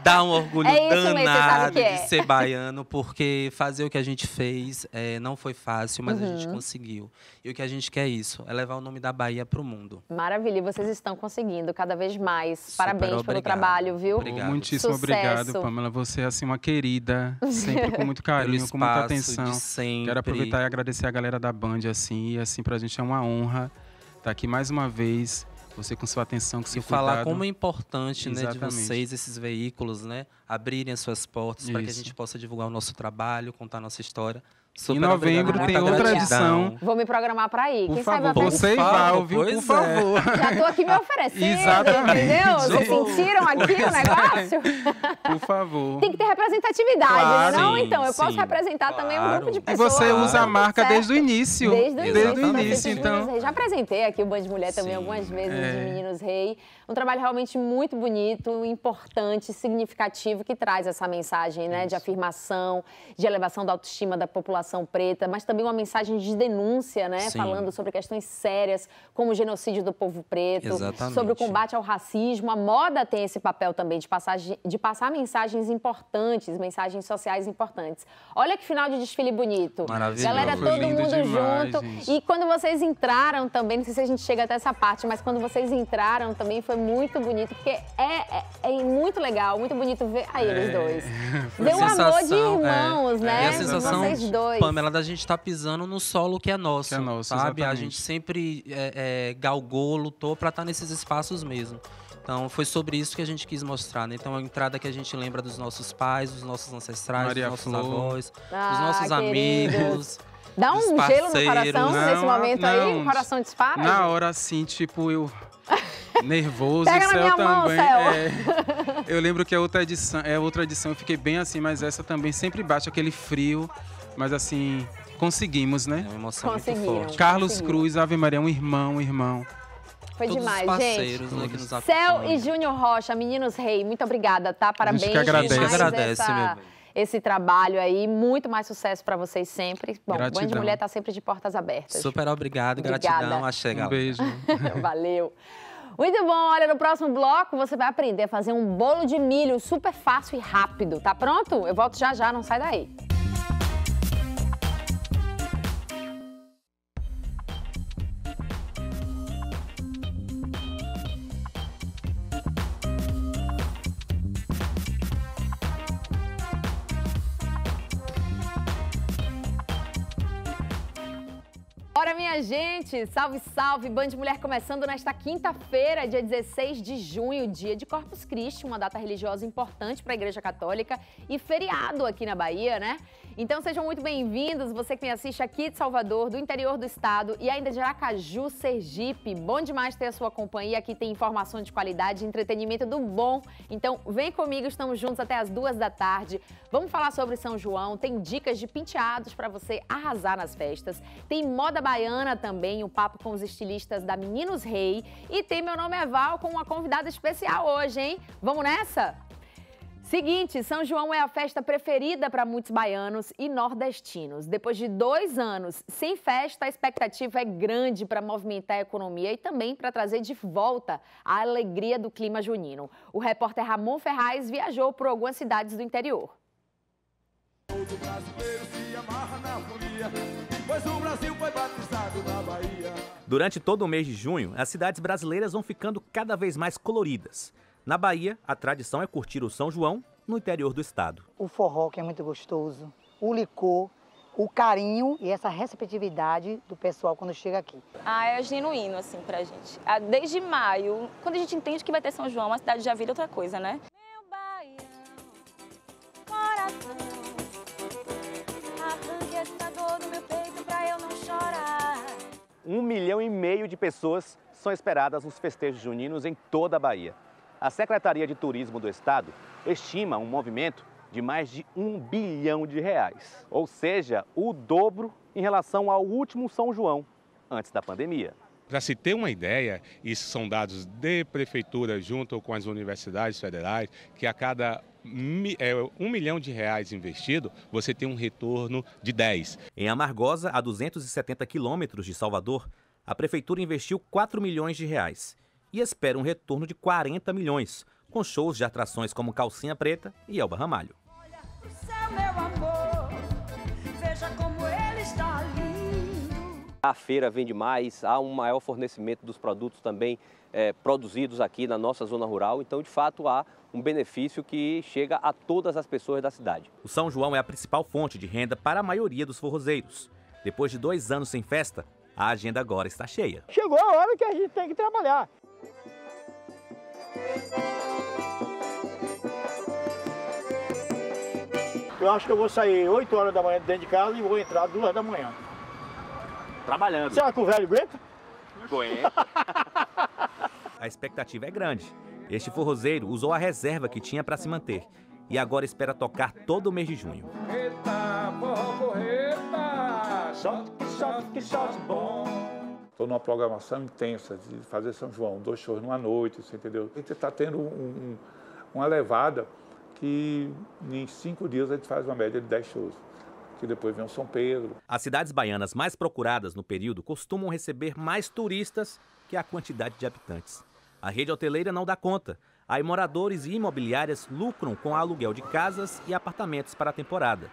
Dá um orgulho é danado mesmo, é. de ser baiano, porque fazer o que a gente fez é, não foi fácil, mas uhum. a gente uhum. conseguiu. E o que a gente quer é isso, é levar o nome da Bahia para o mundo. Maravilha, e vocês estão conseguindo cada vez mais. Super Parabéns obrigado. pelo trabalho, viu? Obrigado. Muitíssimo Sucesso. obrigado, Pamela. Você é assim uma querida, sempre com muito carinho, com muita atenção. Então, sempre. Quero aproveitar e agradecer a galera da Band, assim, e assim, pra gente é uma honra estar tá aqui mais uma vez, você com sua atenção, com seu e cuidado. falar como é importante, né, de vocês, esses veículos, né, abrirem as suas portas para que a gente possa divulgar o nosso trabalho, contar a nossa história Super em novembro tem outra edição. Vou me programar para ir. Por Quem favor. sabe Você e Valve, por é. favor. É. Já tô aqui me oferecendo, Exatamente. entendeu? Vocês sentiram aqui o negócio? Por favor. tem que ter representatividade, claro. não? Sim, então, eu sim. posso representar claro. também um grupo de pessoas. E você usa a marca certo? desde o início. Desde o início, desde o início então. Já apresentei aqui o Band de Mulher também algumas vezes, é. de Meninos Rei um trabalho realmente muito bonito, importante, significativo, que traz essa mensagem né, de afirmação, de elevação da autoestima da população preta, mas também uma mensagem de denúncia, né, falando sobre questões sérias, como o genocídio do povo preto, Exatamente. sobre o combate ao racismo. A moda tem esse papel também de, passagem, de passar mensagens importantes, mensagens sociais importantes. Olha que final de desfile bonito. Maravilhoso. Galera, todo mundo demais, junto. Gente. E quando vocês entraram também, não sei se a gente chega até essa parte, mas quando vocês entraram também foi foi muito bonito, porque é, é, é, muito legal, muito bonito ver a eles é, dois. Deu um amor de é. irmãos, né? É a sensação, vocês dois. Pamela, da gente estar tá pisando no solo que é nosso, que é nosso sabe? Exatamente. A gente sempre galgou, lutou para estar tá nesses espaços mesmo. Então foi sobre isso que a gente quis mostrar, né? Então a entrada que a gente lembra dos nossos pais, dos nossos ancestrais, Maria dos nossos Flor. avós, ah, dos nossos queridos. amigos. Dá um gelo no coração não, nesse momento não, aí, o coração dispara? Na hora, assim, tipo, eu Nervoso Pega e Céu também. Mão, Céu. É, eu lembro que a outra edição, é outra edição, eu fiquei bem assim, mas essa também sempre bate aquele frio, mas assim, conseguimos, né? É uma emoção muito forte. Carlos Cruz, Ave Maria, um irmão, um irmão. Foi Todos demais, parceiros, gente. Né, Céu e Júnior Rocha, meninos rei, muito obrigada, tá? Parabéns. A gente que agradece. a gente que agradece, essa... meu bem esse trabalho aí. Muito mais sucesso para vocês sempre. Bom, gratidão. Band de Mulher está sempre de portas abertas. Super obrigado, Obrigada. gratidão. A Um beijo. Valeu. Muito bom, olha, no próximo bloco você vai aprender a fazer um bolo de milho super fácil e rápido. Tá pronto? Eu volto já já, não sai daí. Bora, minha gente! Salve, salve! Band Mulher começando nesta quinta-feira, dia 16 de junho, dia de Corpus Christi, uma data religiosa importante para a Igreja Católica e feriado aqui na Bahia, né? Então sejam muito bem-vindos, você que me assiste aqui de Salvador, do interior do estado e ainda de Aracaju, Sergipe. Bom demais ter a sua companhia, aqui tem informação de qualidade, entretenimento do bom. Então vem comigo, estamos juntos até as duas da tarde. Vamos falar sobre São João, tem dicas de penteados para você arrasar nas festas, tem moda Baiana também, um papo com os estilistas da Meninos Rei. E tem Meu Nome é Val com uma convidada especial hoje, hein? Vamos nessa? Seguinte, São João é a festa preferida para muitos baianos e nordestinos. Depois de dois anos sem festa, a expectativa é grande para movimentar a economia e também para trazer de volta a alegria do clima junino. O repórter Ramon Ferraz viajou por algumas cidades do interior. Todo brasileiro se amarra na folia pois o Brasil foi batizado na Bahia. Durante todo o mês de junho, as cidades brasileiras vão ficando cada vez mais coloridas. Na Bahia, a tradição é curtir o São João no interior do estado. O forró, que é muito gostoso, o licor, o carinho e essa receptividade do pessoal quando chega aqui. Ah, é genuíno, assim, pra gente. Ah, desde maio, quando a gente entende que vai ter São João, a cidade já vira outra coisa, né? Meu Bahia, coração. Um milhão e meio de pessoas são esperadas nos festejos juninos em toda a Bahia. A Secretaria de Turismo do Estado estima um movimento de mais de um bilhão de reais, ou seja, o dobro em relação ao último São João, antes da pandemia. Para se ter uma ideia, isso são dados de prefeitura junto com as universidades federais, que a cada é, um milhão de reais investido, você tem um retorno de 10. Em Amargosa, a 270 quilômetros de Salvador, a prefeitura investiu 4 milhões de reais e espera um retorno de 40 milhões, com shows de atrações como Calcinha Preta e Elba Ramalho. A feira vende mais, há um maior fornecimento dos produtos também é, produzidos aqui na nossa zona rural. Então, de fato, há um benefício que chega a todas as pessoas da cidade. O São João é a principal fonte de renda para a maioria dos forrozeiros. Depois de dois anos sem festa, a agenda agora está cheia. Chegou a hora que a gente tem que trabalhar. Eu acho que eu vou sair 8 horas da manhã dentro de casa e vou entrar 2 da manhã. Trabalhando. Será que é o velho aguenta? Aguenta. a expectativa é grande. Este forrozeiro usou a reserva que tinha para se manter e agora espera tocar todo o mês de junho. Eita, porra, porreta, sobe que bom. Estou numa programação intensa de fazer São João, dois shows numa noite, você entendeu? A gente está tendo um, um, uma levada que em cinco dias a gente faz uma média de dez shows e depois vem o São Pedro. As cidades baianas mais procuradas no período costumam receber mais turistas que a quantidade de habitantes. A rede hoteleira não dá conta. Aí moradores e imobiliárias lucram com aluguel de casas e apartamentos para a temporada.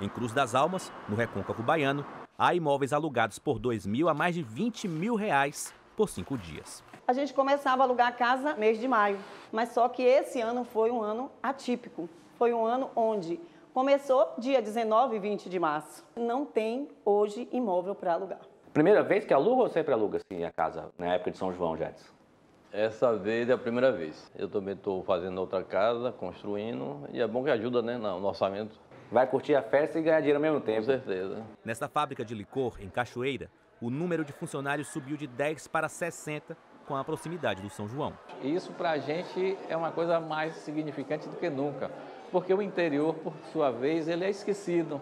Em Cruz das Almas, no Recôncavo Baiano, há imóveis alugados por 2 mil a mais de 20 mil reais por cinco dias. A gente começava a alugar a casa mês de maio, mas só que esse ano foi um ano atípico. Foi um ano onde Começou dia 19 e 20 de março. Não tem hoje imóvel para alugar. Primeira vez que aluga ou sempre aluga assim a casa na época de São João, Jadson? Essa vez é a primeira vez. Eu também estou fazendo outra casa, construindo, e é bom que ajuda né, no orçamento. Vai curtir a festa e ganhar dinheiro ao mesmo tempo. Com certeza. Nesta fábrica de licor, em Cachoeira, o número de funcionários subiu de 10 para 60 com a proximidade do São João. Isso para a gente é uma coisa mais significante do que nunca porque o interior, por sua vez, ele é esquecido.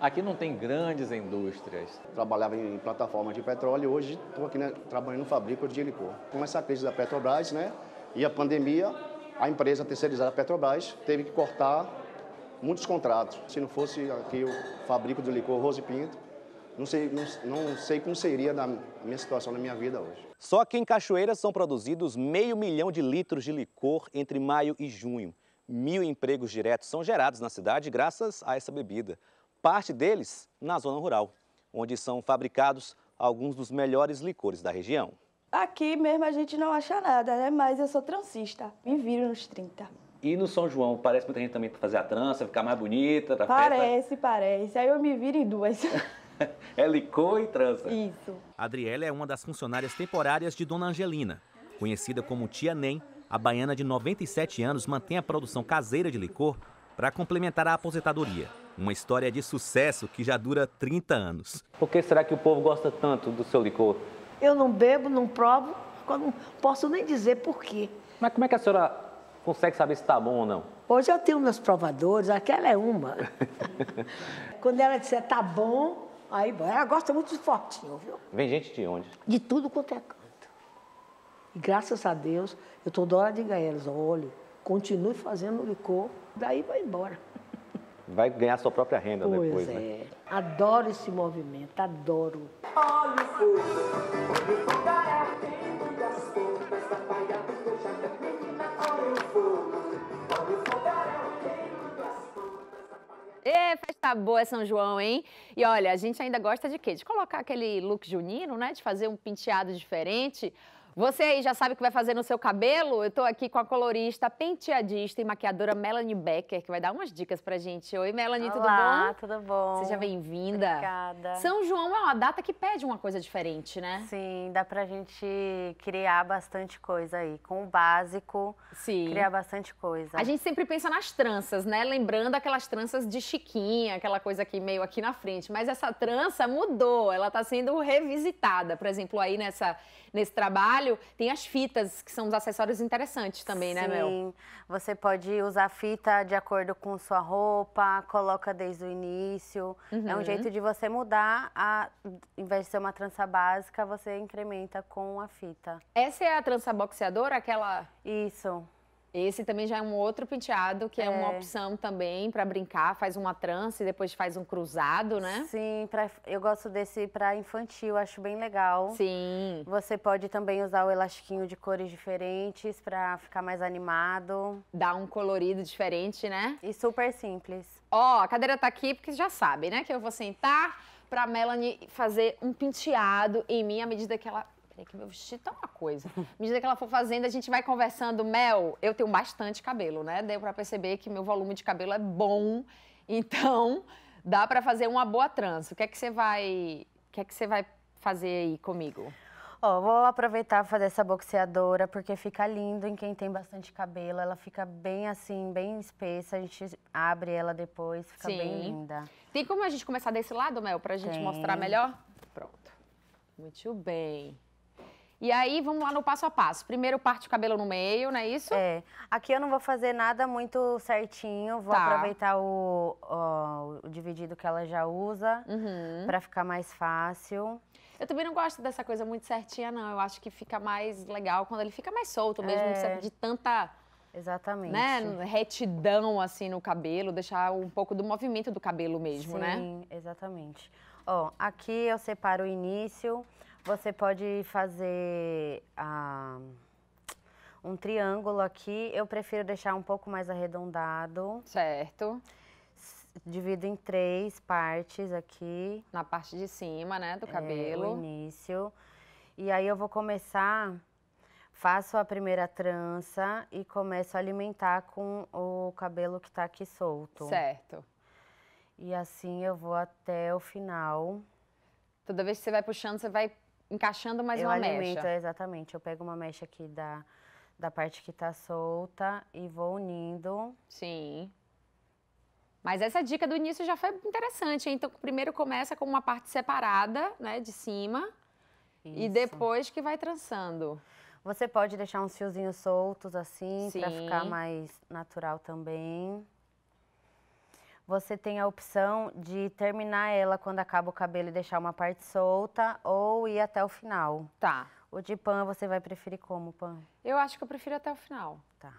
Aqui não tem grandes indústrias. Trabalhava em plataforma de petróleo e hoje estou aqui né, trabalhando em fábrica de licor. Com essa crise da Petrobras né, e a pandemia, a empresa terceirizada Petrobras teve que cortar muitos contratos. Se não fosse aqui o fabrico de licor Rose Pinto, não sei, não, não sei como seria a minha situação na minha vida hoje. Só que em Cachoeira são produzidos meio milhão de litros de licor entre maio e junho mil empregos diretos são gerados na cidade graças a essa bebida. Parte deles na zona rural, onde são fabricados alguns dos melhores licores da região. Aqui mesmo a gente não acha nada, né? Mas eu sou transista, me viro nos 30. E no São João, parece muita gente também para fazer a trança, ficar mais bonita, Parece, festa. parece. Aí eu me viro em duas. é licor e trança. Isso. Adriela é uma das funcionárias temporárias de Dona Angelina, conhecida como Tia Nem, a baiana de 97 anos mantém a produção caseira de licor para complementar a aposentadoria. Uma história de sucesso que já dura 30 anos. Por que será que o povo gosta tanto do seu licor? Eu não bebo, não provo, não posso nem dizer por quê. Mas como é que a senhora consegue saber se está bom ou não? Hoje eu tenho meus provadores, aquela é uma. Quando ela disser tá bom, aí ela gosta muito de fortinho, viu? Vem gente de onde? De tudo quanto é canto. E graças a Deus, eu toda hora digo a eles, olha, continue fazendo licor, daí vai embora. Vai ganhar sua própria renda pois depois, né? é. né? Adoro esse movimento, adoro. É assim olha o é assim festa boa é São João, hein? E olha, a gente ainda gosta de quê? De colocar aquele look junino, né? De fazer um penteado diferente. Você aí já sabe o que vai fazer no seu cabelo? Eu tô aqui com a colorista, penteadista e maquiadora Melanie Becker, que vai dar umas dicas pra gente. Oi, Melanie, Olá, tudo bom? Olá, tudo bom? Seja bem-vinda. Obrigada. São João é uma data que pede uma coisa diferente, né? Sim, dá pra gente criar bastante coisa aí. Com o básico, Sim. criar bastante coisa. A gente sempre pensa nas tranças, né? Lembrando aquelas tranças de chiquinha, aquela coisa aqui meio aqui na frente. Mas essa trança mudou, ela tá sendo revisitada. Por exemplo, aí nessa nesse trabalho, tem as fitas, que são os acessórios interessantes também, Sim. né, Mel? Sim, você pode usar fita de acordo com sua roupa, coloca desde o início. Uhum. É um uhum. jeito de você mudar, a, em vez de ser uma trança básica, você incrementa com a fita. Essa é a trança boxeadora, aquela... Isso. Esse também já é um outro penteado, que é, é uma opção também para brincar, faz uma trança e depois faz um cruzado, né? Sim, pra, eu gosto desse para infantil, acho bem legal. Sim. Você pode também usar o elastiquinho de cores diferentes para ficar mais animado. Dá um colorido diferente, né? E super simples. Ó, a cadeira tá aqui porque já sabe, né, que eu vou sentar para Melanie fazer um penteado em mim à medida que ela peraí que meu vestido tá uma coisa. À medida que ela for fazendo, a gente vai conversando. Mel, eu tenho bastante cabelo, né? Deu para perceber que meu volume de cabelo é bom, então dá para fazer uma boa trança. O que é que você vai, o que é que você vai fazer aí comigo? Ó, vou aproveitar fazer essa boxeadora, porque fica lindo em quem tem bastante cabelo. Ela fica bem assim, bem espessa. A gente abre ela depois, fica Sim. bem linda. Tem como a gente começar desse lado, Mel, pra gente tem. mostrar melhor? Pronto. Muito bem. E aí, vamos lá no passo a passo. Primeiro, parte o cabelo no meio, não é isso? É. Aqui eu não vou fazer nada muito certinho. Vou tá. aproveitar o, o, o, dividido que ela já usa uhum. para ficar mais fácil. Eu também não gosto dessa coisa muito certinha, não. Eu acho que fica mais legal quando ele fica mais solto mesmo, é. não precisa é. de tanta... Exatamente. Né? Retidão, assim, no cabelo, deixar um pouco do movimento do cabelo mesmo, Sim, né? Sim, exatamente. Ó, aqui eu separo o início, você pode fazer ah, um triângulo aqui. Eu prefiro deixar um pouco mais arredondado. Certo. Divido em três partes aqui. Na parte de cima, né, do é, cabelo. É, o início. E aí eu vou começar, faço a primeira trança e começo a alimentar com o cabelo que tá aqui solto. Certo. E assim eu vou até o final. Toda vez que você vai puxando, você vai encaixando mais eu uma alimento, mecha. Exatamente. Eu pego uma mecha aqui da, da parte que tá solta e vou unindo. Sim. Mas essa dica do início já foi interessante. Hein? Então, primeiro começa com uma parte separada, né, de cima. Isso. E depois que vai trançando. Você pode deixar uns fiozinhos soltos assim, para ficar mais natural também você tem a opção de terminar ela quando acaba o cabelo e deixar uma parte solta ou ir até o final. Tá. O de pan você vai preferir como, pan? Eu acho que eu prefiro até o final. Tá.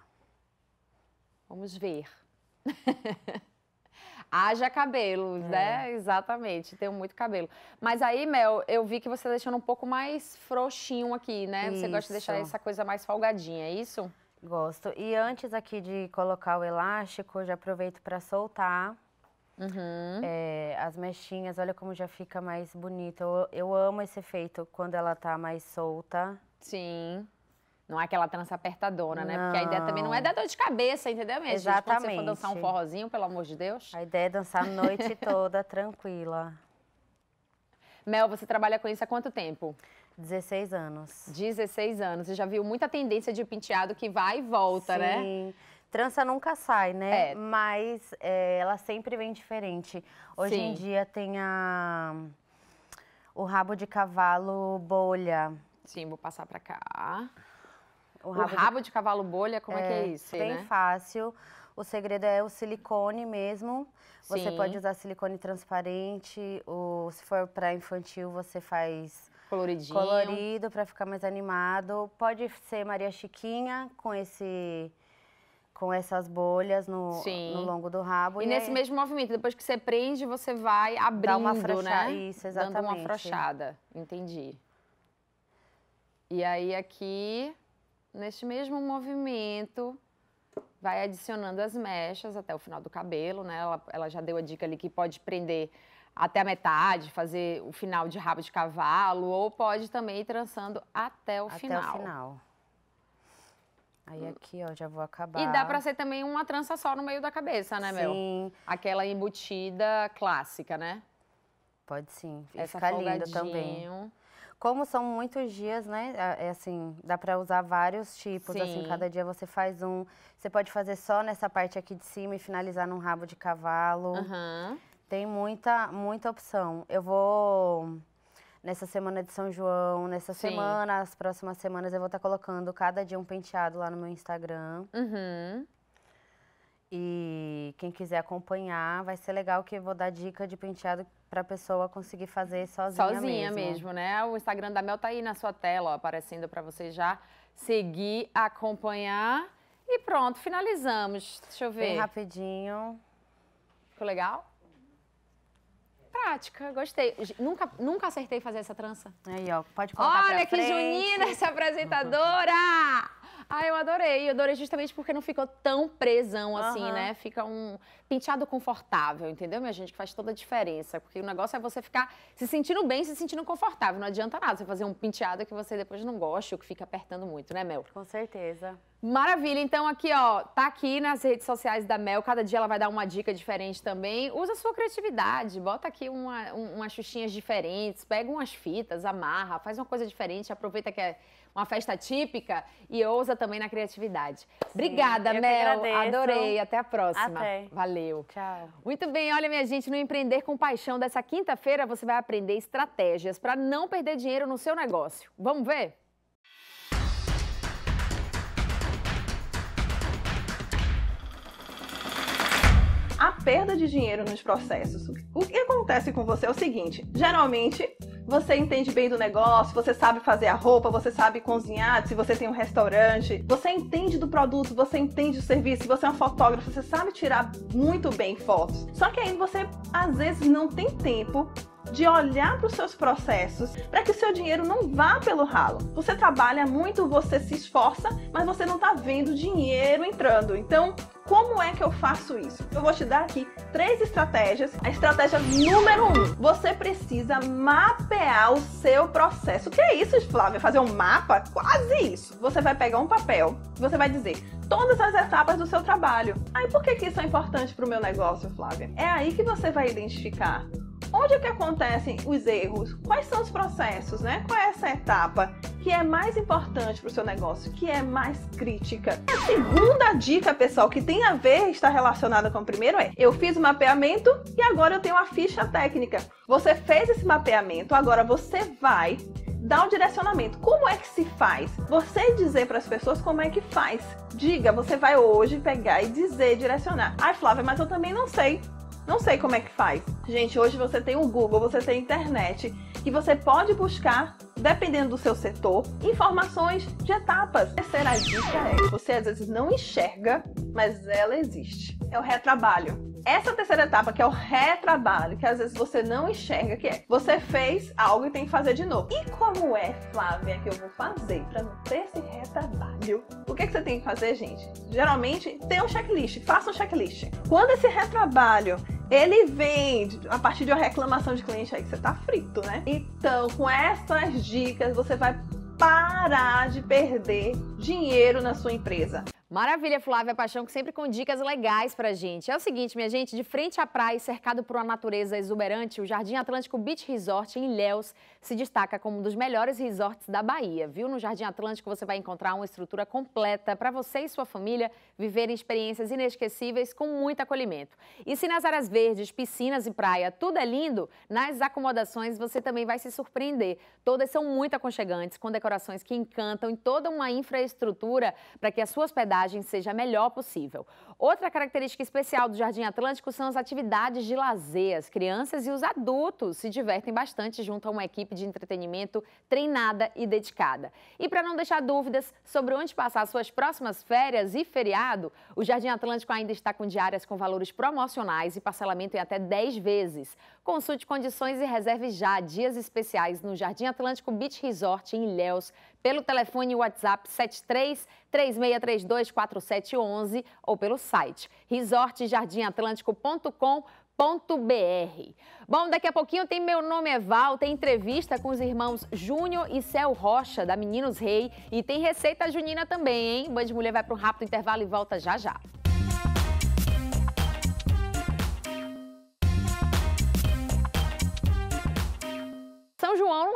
Vamos ver. Haja cabelos, né? é. né? Exatamente, tenho muito cabelo. Mas aí, Mel, eu vi que você tá deixando um pouco mais frouxinho aqui, né? Isso. Você gosta de deixar essa coisa mais folgadinha, é isso? Gosto. E antes aqui de colocar o elástico, já aproveito para soltar Uhum. É, as mechinhas, olha como já fica mais bonito. Eu, eu, amo esse efeito quando ela tá mais solta. Sim. Não é aquela trança apertadona, não. né? Porque a ideia também não é dar dor de cabeça, entendeu mesmo? Exatamente. Gente, quando você for dançar um forrozinho, pelo amor de Deus. A ideia é dançar a noite toda, tranquila. Mel, você trabalha com isso há quanto tempo? 16 anos. 16 anos. Você já viu muita tendência de penteado que vai e volta, Sim. né? Sim. Trança nunca sai, né? É. Mas é, ela sempre vem diferente. Hoje Sim. em dia tem a o rabo de cavalo bolha. Sim, vou passar para cá. O rabo, o rabo de... de... cavalo bolha, como é, é que é, é isso? Bem né? fácil. O segredo é o silicone mesmo. Sim. Você pode usar silicone transparente, ou se for para infantil, você faz coloridinho. Colorido para ficar mais animado. Pode ser Maria Chiquinha com esse com essas bolhas no, no longo do rabo. E, e nesse aí... mesmo movimento, depois que você prende, você vai abrindo, uma né? Isso, exatamente. Dando uma afrouxada, entendi. E aí aqui, neste mesmo movimento, vai adicionando as mechas até o final do cabelo, né? Ela, ela já deu a dica ali que pode prender até a metade, fazer o final de rabo de cavalo, ou pode também ir trançando até o até final. Até o final. Aí aqui, ó, já vou acabar. E dá pra ser também uma trança só no meio da cabeça, né, sim. meu? Sim. Aquela embutida clássica, né? Pode sim. Essa fica linda também. Como são muitos dias, né? É, é assim, dá para usar vários tipos. Assim, sim. Assim, cada dia você faz um. Você pode fazer só nessa parte aqui de cima e finalizar num rabo de cavalo. Uhum. Tem muita, muita opção. Eu vou nessa semana de São João, nessa Sim. semana, as próximas semanas eu vou estar tá colocando cada dia um penteado lá no meu Instagram. Uhum. E quem quiser acompanhar, vai ser legal que eu vou dar dica de penteado para pessoa conseguir fazer sozinha, sozinha mesmo. mesmo. né? O Instagram da Mel tá aí na sua tela, ó, aparecendo para você já seguir, acompanhar. E pronto, finalizamos. Deixa eu ver. Bem rapidinho. Ficou legal? prática, gostei. Nunca, nunca acertei fazer essa trança. Aí, ó, pode colocar Olha que frente. junina essa apresentadora! Ah, eu adorei. Eu adorei justamente porque não ficou tão presão assim, uhum. né? Fica um penteado confortável, entendeu, minha gente? Que faz toda a diferença. Porque o negócio é você ficar se sentindo bem, se sentindo confortável. Não adianta nada você fazer um penteado que você depois não gosta ou que fica apertando muito, né, Mel? Com certeza. Maravilha, então aqui ó, tá aqui nas redes sociais da Mel, cada dia ela vai dar uma dica diferente também. Usa a sua criatividade, bota aqui uma, um, umas xuxinhas diferentes, pega umas fitas, amarra, faz uma coisa diferente, aproveita que é uma festa típica e ousa também na criatividade. Sim, Obrigada, Mel, adorei, até a próxima. Até. Valeu. Tchau. Muito bem, olha minha gente, no Empreender com Paixão dessa quinta-feira você vai aprender estratégias para não perder dinheiro no seu negócio. Vamos ver? a perda de dinheiro nos processos. O que acontece com você é o seguinte: geralmente você entende bem do negócio, você sabe fazer a roupa, você sabe cozinhar, se você tem um restaurante, você entende do produto, você entende do serviço, se você é um fotógrafo, você sabe tirar muito bem fotos. Só que aí você às vezes não tem tempo de olhar para os seus processos para que o seu dinheiro não vá pelo ralo. Você trabalha muito, você se esforça, mas você não está vendo dinheiro entrando. Então, como é que eu faço isso? Eu vou te dar aqui três estratégias. A estratégia número um: você precisa mapear o seu processo. O que é isso, Flávia? Fazer um mapa? Quase isso. Você vai pegar um papel, você vai dizer todas as etapas do seu trabalho. Aí por que, que isso é importante para o meu negócio, Flávia? É aí que você vai identificar onde é que acontecem os erros, quais são os processos, né? Qual é essa etapa que é mais importante para o seu negócio, que é mais crítica. A segunda dica, pessoal, que tem a ver, está relacionada com o primeiro, é eu fiz o mapeamento e agora eu tenho a ficha técnica. Você fez esse mapeamento, agora você vai dar um direcionamento. Como é que se faz? Você dizer para as pessoas como é que faz. Diga, você vai hoje pegar e dizer, direcionar. Ai, Flávia, mas eu também não sei. Não sei como é que faz. Gente, hoje você tem o Google, você tem a internet e você pode buscar, dependendo do seu setor, informações de etapas. A terceira dica é: você às vezes não enxerga, mas ela existe. É o retrabalho essa terceira etapa, que é o retrabalho, que às vezes você não enxerga, que é você fez algo e tem que fazer de novo. E como é, Flávia, que eu vou fazer para não ter esse retrabalho? O que, é que você tem que fazer, gente? Geralmente tem um checklist, faça um checklist. Quando esse retrabalho ele vem a partir de uma reclamação de cliente aí que você tá frito, né? Então, com essas dicas, você vai parar de perder dinheiro na sua empresa. Maravilha, Flávia Paixão, que sempre com dicas legais pra gente. É o seguinte, minha gente, de frente à praia, cercado por uma natureza exuberante, o Jardim Atlântico Beach Resort em Ilhéus se destaca como um dos melhores resorts da Bahia, viu? No Jardim Atlântico você vai encontrar uma estrutura completa para você e sua família viverem experiências inesquecíveis com muito acolhimento. E se nas áreas verdes, piscinas e praia tudo é lindo, nas acomodações você também vai se surpreender. Todas são muito aconchegantes, com decorações que encantam e toda uma infraestrutura para que a sua hospedagem seja a melhor possível. Outra característica especial do Jardim Atlântico são as atividades de lazer. As crianças e os adultos se divertem bastante junto a uma equipe de entretenimento treinada e dedicada. E para não deixar dúvidas sobre onde passar suas próximas férias e feriado, o Jardim Atlântico ainda está com diárias com valores promocionais e parcelamento em até 10 vezes. Consulte condições e reserve já dias especiais no Jardim Atlântico Beach Resort em Ilhéus pelo telefone WhatsApp 73 3632 4711 ou pelo site resortjardinatlântico.com.br Bom, daqui a pouquinho tem Meu Nome é Val, tem entrevista com os irmãos Júnior e Céu Rocha, da Meninos Rei, e tem receita junina também, hein? de Mulher vai para um rápido intervalo e volta já já.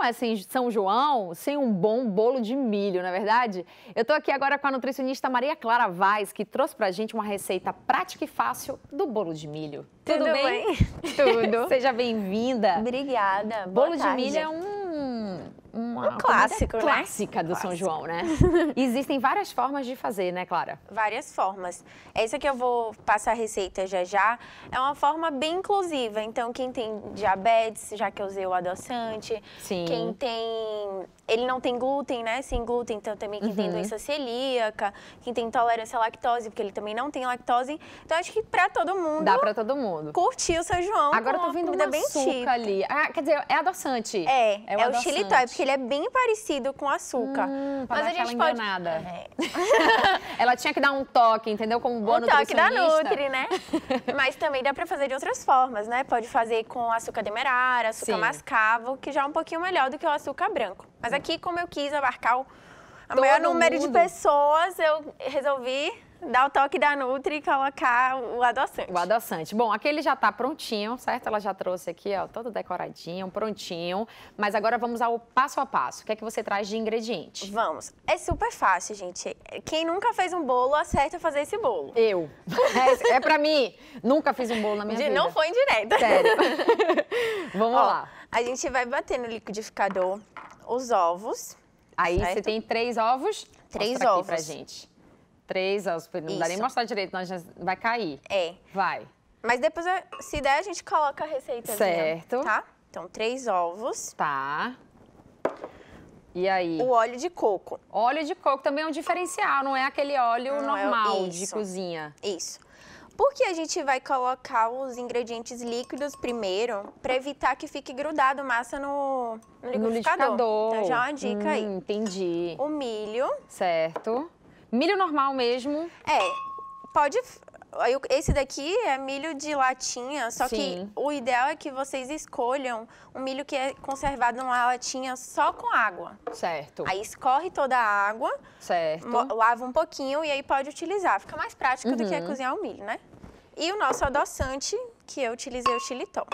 é sem São João sem um bom bolo de milho, não é verdade? Eu estou aqui agora com a nutricionista Maria Clara Vaz, que trouxe para a gente uma receita prática e fácil do bolo de milho. Tudo, Tudo bem? bem? Tudo. Seja bem-vinda. Obrigada. Bolo de milho é um uma um clássico, né? clássica do clássico. São João, né? Existem várias formas de fazer, né, Clara? Várias formas. Essa que eu vou passar a receita já já é uma forma bem inclusiva. Então, quem tem diabetes, já que eu usei o adoçante, Sim. quem tem... Ele não tem glúten, né? Sem glúten, então também quem uhum. tem doença celíaca, quem tem intolerância à lactose, porque ele também não tem lactose. Então, acho que pra todo mundo... Dá pra todo mundo. Curtir o São João Agora eu tô vendo uma bem ali. Ah, quer dizer, é adoçante. É, é, é o xilitol, é porque ele é bem parecido com açúcar. Hum, mas a gente pode. É. ela tinha que dar um toque, entendeu? Como boa um toque da Nutri, né? mas também dá para fazer de outras formas, né? Pode fazer com açúcar demerara, açúcar Sim. mascavo, que já é um pouquinho melhor do que o açúcar branco. Mas hum. aqui, como eu quis abarcar o maior número mundo. de pessoas, eu resolvi dar o toque da Nutri e colocar o adoçante. O adoçante. Bom, aquele já está prontinho, certo? Ela já trouxe aqui, ó, todo decoradinho, prontinho. Mas agora vamos ao passo a passo. O que é que você traz de ingrediente? Vamos. É super fácil, gente. Quem nunca fez um bolo, acerta fazer esse bolo. Eu. É, é pra mim. Nunca fiz um bolo na minha de, vida. Não foi indireta. Sério. vamos ó, lá. A gente vai bater no liquidificador os ovos. Aí certo? você tem três ovos. Três Mostra ovos. Aqui pra gente. Três, ó, não dá nem mostrar direito, nós já vai cair. É. Vai. Mas depois, se der, a gente coloca a receita. Certo. Tá? Então, três ovos. Tá. E aí? O óleo de coco. Óleo de coco também é um diferencial, não é aquele óleo não é normal é... de cozinha. Isso. Porque a gente vai colocar os ingredientes líquidos primeiro, para evitar que fique grudado massa no, no liquidificador. No liquidificador. Então já é uma dica hum, aí. Entendi. O milho. Certo. Milho normal mesmo. É, pode. Esse daqui é milho de latinha, só Sim. que o ideal é que vocês escolham um milho que é conservado numa latinha só com água. Certo. Aí escorre toda a água. Certo. Lava um pouquinho e aí pode utilizar. Fica mais prático uhum. do que uhum. cozinhar o milho, né? E o nosso adoçante, que eu utilizei o xilitol.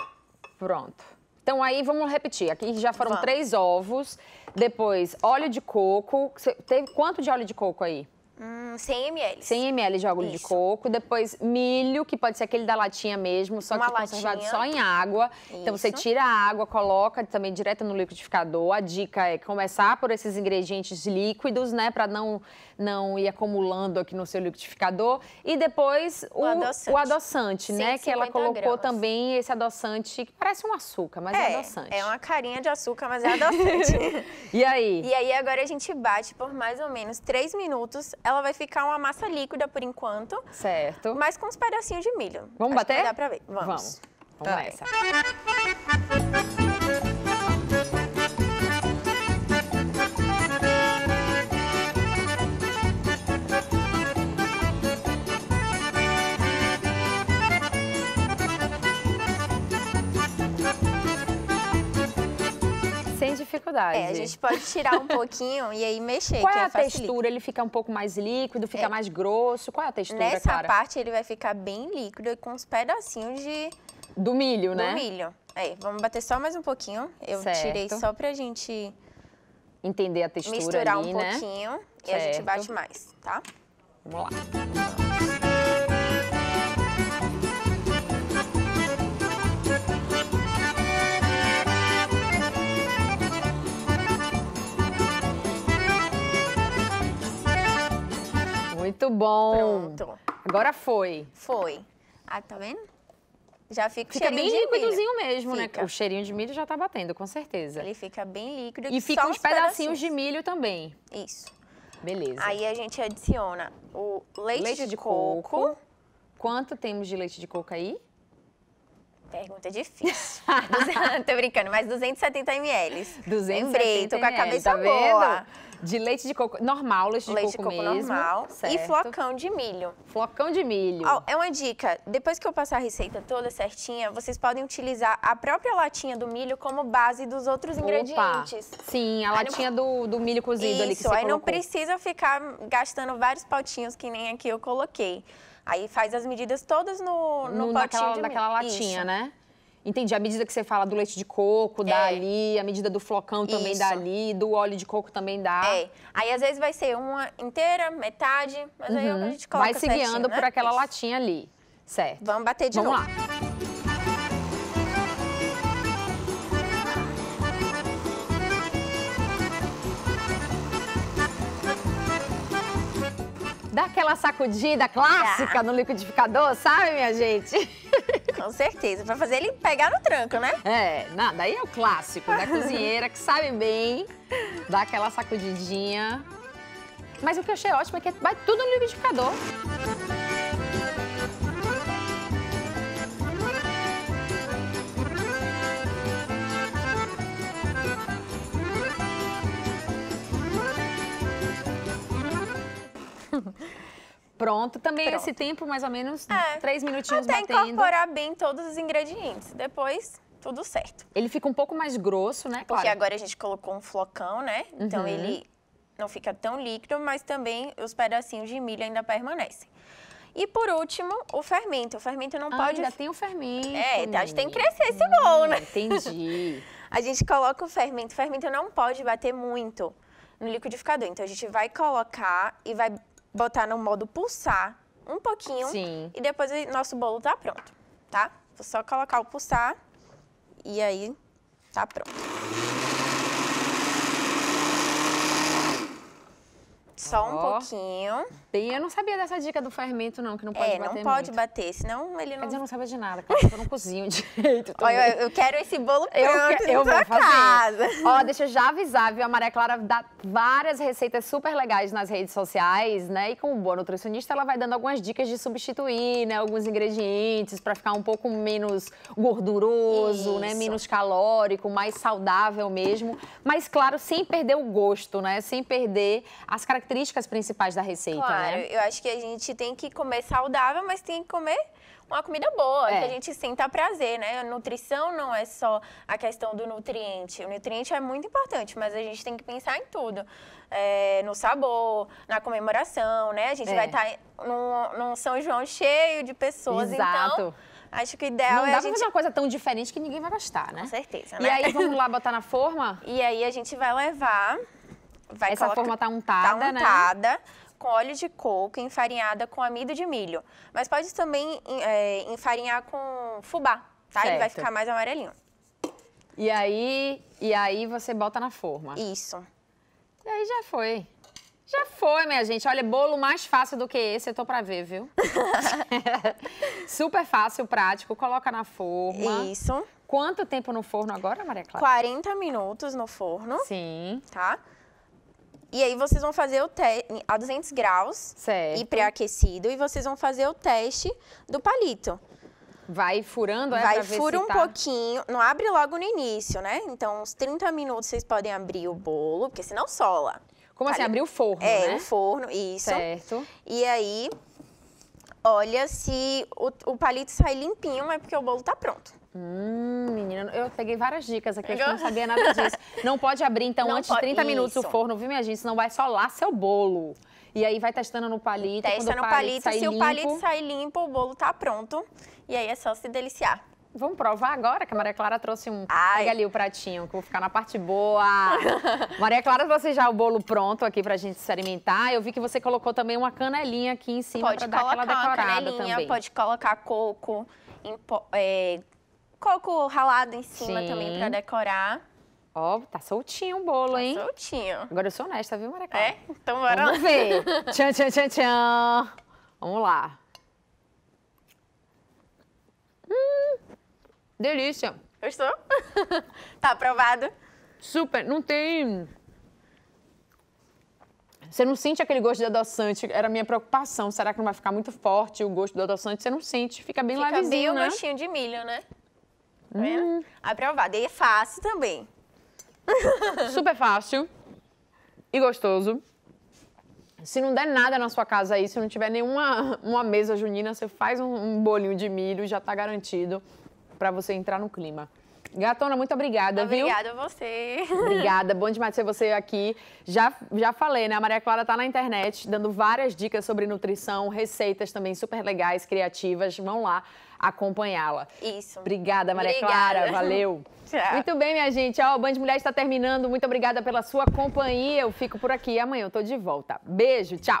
Pronto. Então aí vamos repetir. Aqui já foram vamos. três ovos, depois óleo de coco. Você teve quanto de óleo de coco aí? Hum, 100 ml. 100 ml de óleo Isso. de coco, depois milho, que pode ser aquele da latinha mesmo, só Uma que latinha. conservado só em água. Isso. Então você tira a água, coloca também direto no liquidificador. A dica é começar por esses ingredientes líquidos, né, para não não ir acumulando aqui no seu liquidificador. E depois o, o adoçante, o adoçante né? Que ela colocou gramas. também esse adoçante que parece um açúcar, mas é, é adoçante. É uma carinha de açúcar, mas é adoçante. e aí? E aí agora a gente bate por mais ou menos 3 minutos. Ela vai ficar uma massa líquida por enquanto. Certo. Mas com uns pedacinhos de milho. Vamos Acho bater? dá pra ver. Vamos. Vamos. Vamos tá. nessa. verdade. É, a gente pode tirar um pouquinho e aí mexer. Qual é a facilita. textura? Ele fica um pouco mais líquido, fica é. mais grosso? Qual é a textura, Nessa cara? parte ele vai ficar bem líquido e com uns pedacinhos de... Do milho, Do né? Do milho. Aí, é, vamos bater só mais um pouquinho. Eu certo. tirei só pra gente... Entender a textura Misturar ali, um né? pouquinho certo. e a gente bate mais, tá? Vamos lá. Muito bom. Pronto. Agora foi. Foi. Ah, tá vendo? Já fica, fica bem líquidozinho mesmo, né? fica. né? O cheirinho de milho já tá batendo, com certeza. Ele fica bem líquido. E fica uns pedacinhos de milho também. Isso. Beleza. Aí a gente adiciona o leite, leite de coco. coco. Quanto temos de leite de coco aí? Pergunta difícil. Tô brincando, mas 270 ml. 270 Lembrei, tô com a cabeça tá boa. Vendo? De leite de coco normal, leite, leite de coco, de coco mesmo. normal certo. e flocão de milho. Flocão de milho. é uma dica, depois que eu passar a receita toda certinha, vocês podem utilizar a própria latinha do milho como base dos outros Opa. ingredientes. Sim, a aí latinha não... do, do milho cozido Isso, ali que você aí não precisa ficar gastando vários potinhos que nem aqui eu coloquei. Aí faz as medidas todas no, no, no potinho daquela, latinha, Isso. né? Entendi. A medida que você fala do leite de coco, é. dá ali, a medida do flocão também Isso. dá ali, do óleo de coco também dá. É. Aí às vezes vai ser uma inteira, metade, mas é uhum. aí a gente coloca Vai se certinho, guiando né? por aquela Isso. latinha ali. Certo. Vamos bater de Vamos novo. Vamos lá. Dá aquela sacudida clássica no liquidificador, sabe, minha gente? Com certeza, pra fazer ele pegar no tranco, né? É, não, daí é o clássico da cozinheira que sabe bem, dá aquela sacudidinha. Mas o que eu achei ótimo é que vai tudo no liquidificador. pronto. Também pronto. esse tempo, mais ou menos, é. três minutinhos Até batendo. Até incorporar bem todos os ingredientes. Depois, tudo certo. Ele fica um pouco mais grosso, né? Porque claro. agora a gente colocou um flocão, né? Então uhum. ele não fica tão líquido, mas também os pedacinhos de milho ainda permanecem. E por último, o fermento. O fermento não ah, pode. Ainda tem o fermento. É, a gente tem que crescer esse bolo, né? Entendi. a gente coloca o fermento. O fermento não pode bater muito no liquidificador. Então a gente vai colocar e vai botar no modo pulsar um pouquinho. Sim. E depois o nosso bolo tá pronto, tá? Vou só colocar o pulsar e aí tá pronto. Só oh. um pouquinho. Bem, eu não sabia dessa dica do fermento, não, que não pode é, bater. É, não pode muito. bater, senão ele não. Quer dizer, eu não sabia de nada, cara, eu não cozinho direito. Olha, eu, eu, quero esse bolo pronto eu, eu vou casa. fazer. Ó, deixa eu já avisar, viu? A Maria Clara dá várias receitas super legais nas redes sociais, né? E como boa nutricionista, ela vai dando algumas dicas de substituir, né? Alguns ingredientes para ficar um pouco menos gorduroso, né? Isso. né? Menos calórico, mais saudável mesmo. Mas, claro, sem perder o gosto, né? Sem perder as características principais da receita. Claro. Claro, né? eu acho que a gente tem que comer saudável, mas tem que comer uma comida boa, é. que a gente sinta prazer, né? A nutrição não é só a questão do nutriente. O nutriente é muito importante, mas a gente tem que pensar em tudo. É, no sabor, na comemoração, né? A gente é. vai estar tá num, num, São João cheio de pessoas, então Exato. então... Acho que o ideal não é. Não dá pra gente... fazer uma coisa tão diferente que ninguém vai gostar, né? Com certeza, né? E aí vamos lá botar na forma? E aí a gente vai levar. Vai Essa colocar... forma tá untada, tá untada né? com óleo de coco, enfarinhada com amido de milho. Mas pode também é, enfarinhar com fubá, tá? Certo. Ele vai ficar mais amarelinho. E aí, e aí você bota na forma. Isso. E aí já foi. Já foi, minha gente. Olha, bolo mais fácil do que esse, eu tô pra ver, viu? Super fácil, prático. Coloca na forma. Isso. Quanto tempo no forno agora, Maria Clara? 40 minutos no forno. Sim. Tá? E aí vocês vão fazer o teste a 200 graus e pré-aquecido e vocês vão fazer o teste do palito. Vai furando, é? Vai, fura um tá... pouquinho, não abre logo no início, né? Então, uns 30 minutos vocês podem abrir o bolo, porque senão sola. Como assim, tá assim, abrir o forno, é, né? o forno, isso. Certo. E aí, olha se o, o palito sai limpinho, é porque o bolo tá pronto. Hum, menina, eu peguei várias dicas aqui, eu não sabia nada disso. Não pode abrir, então, não antes de 30 isso. minutos o forno, viu, minha gente? Senão vai solar seu bolo. E aí vai testando no palito. Testa no palito, palito se limpo... o palito sair limpo, o bolo tá pronto. E aí é só se deliciar. Vamos provar agora que a Maria Clara trouxe um. Ai. Pega ali o pratinho, que eu vou ficar na parte boa. Maria Clara, você já o bolo pronto aqui pra gente se alimentar. Eu vi que você colocou também uma canelinha aqui em cima pode pra dar aquela decorada também. Pode colocar coco, em, é, coco ralado em cima Sim. também para decorar. Ó, oh, tá soltinho o bolo, tá hein? soltinho. Agora eu sou honesta, viu, Maracá? É? Então bora Vamos lá. ver. tchan, tchan, tchan, tchan. Vamos lá. Hum, delícia. Gostou? tá aprovado? Super. Não tem... Você não sente aquele gosto de adoçante. Era a minha preocupação. Será que não vai ficar muito forte o gosto do adoçante? Você não sente. Fica bem fica levezinho, bem né? Fica bem o gostinho de milho, né? Hum. Aprovado. E é fácil também. Super fácil e gostoso. Se não der nada na sua casa aí, se não tiver nenhuma uma mesa junina, você faz um, um bolinho de milho, já tá garantido para você entrar no clima. Gatona, muito obrigada, obrigada viu? Obrigada a você. Obrigada, bom demais ter você aqui. Já, já falei, né? A Maria Clara tá na internet dando várias dicas sobre nutrição, receitas também super legais, criativas. Vão lá, acompanhá-la. Isso. Obrigada, Maria obrigada. Clara. Valeu. Tchau. Muito bem, minha gente. Ó, o Band Mulher está terminando. Muito obrigada pela sua companhia. Eu fico por aqui. Amanhã eu tô de volta. Beijo, tchau.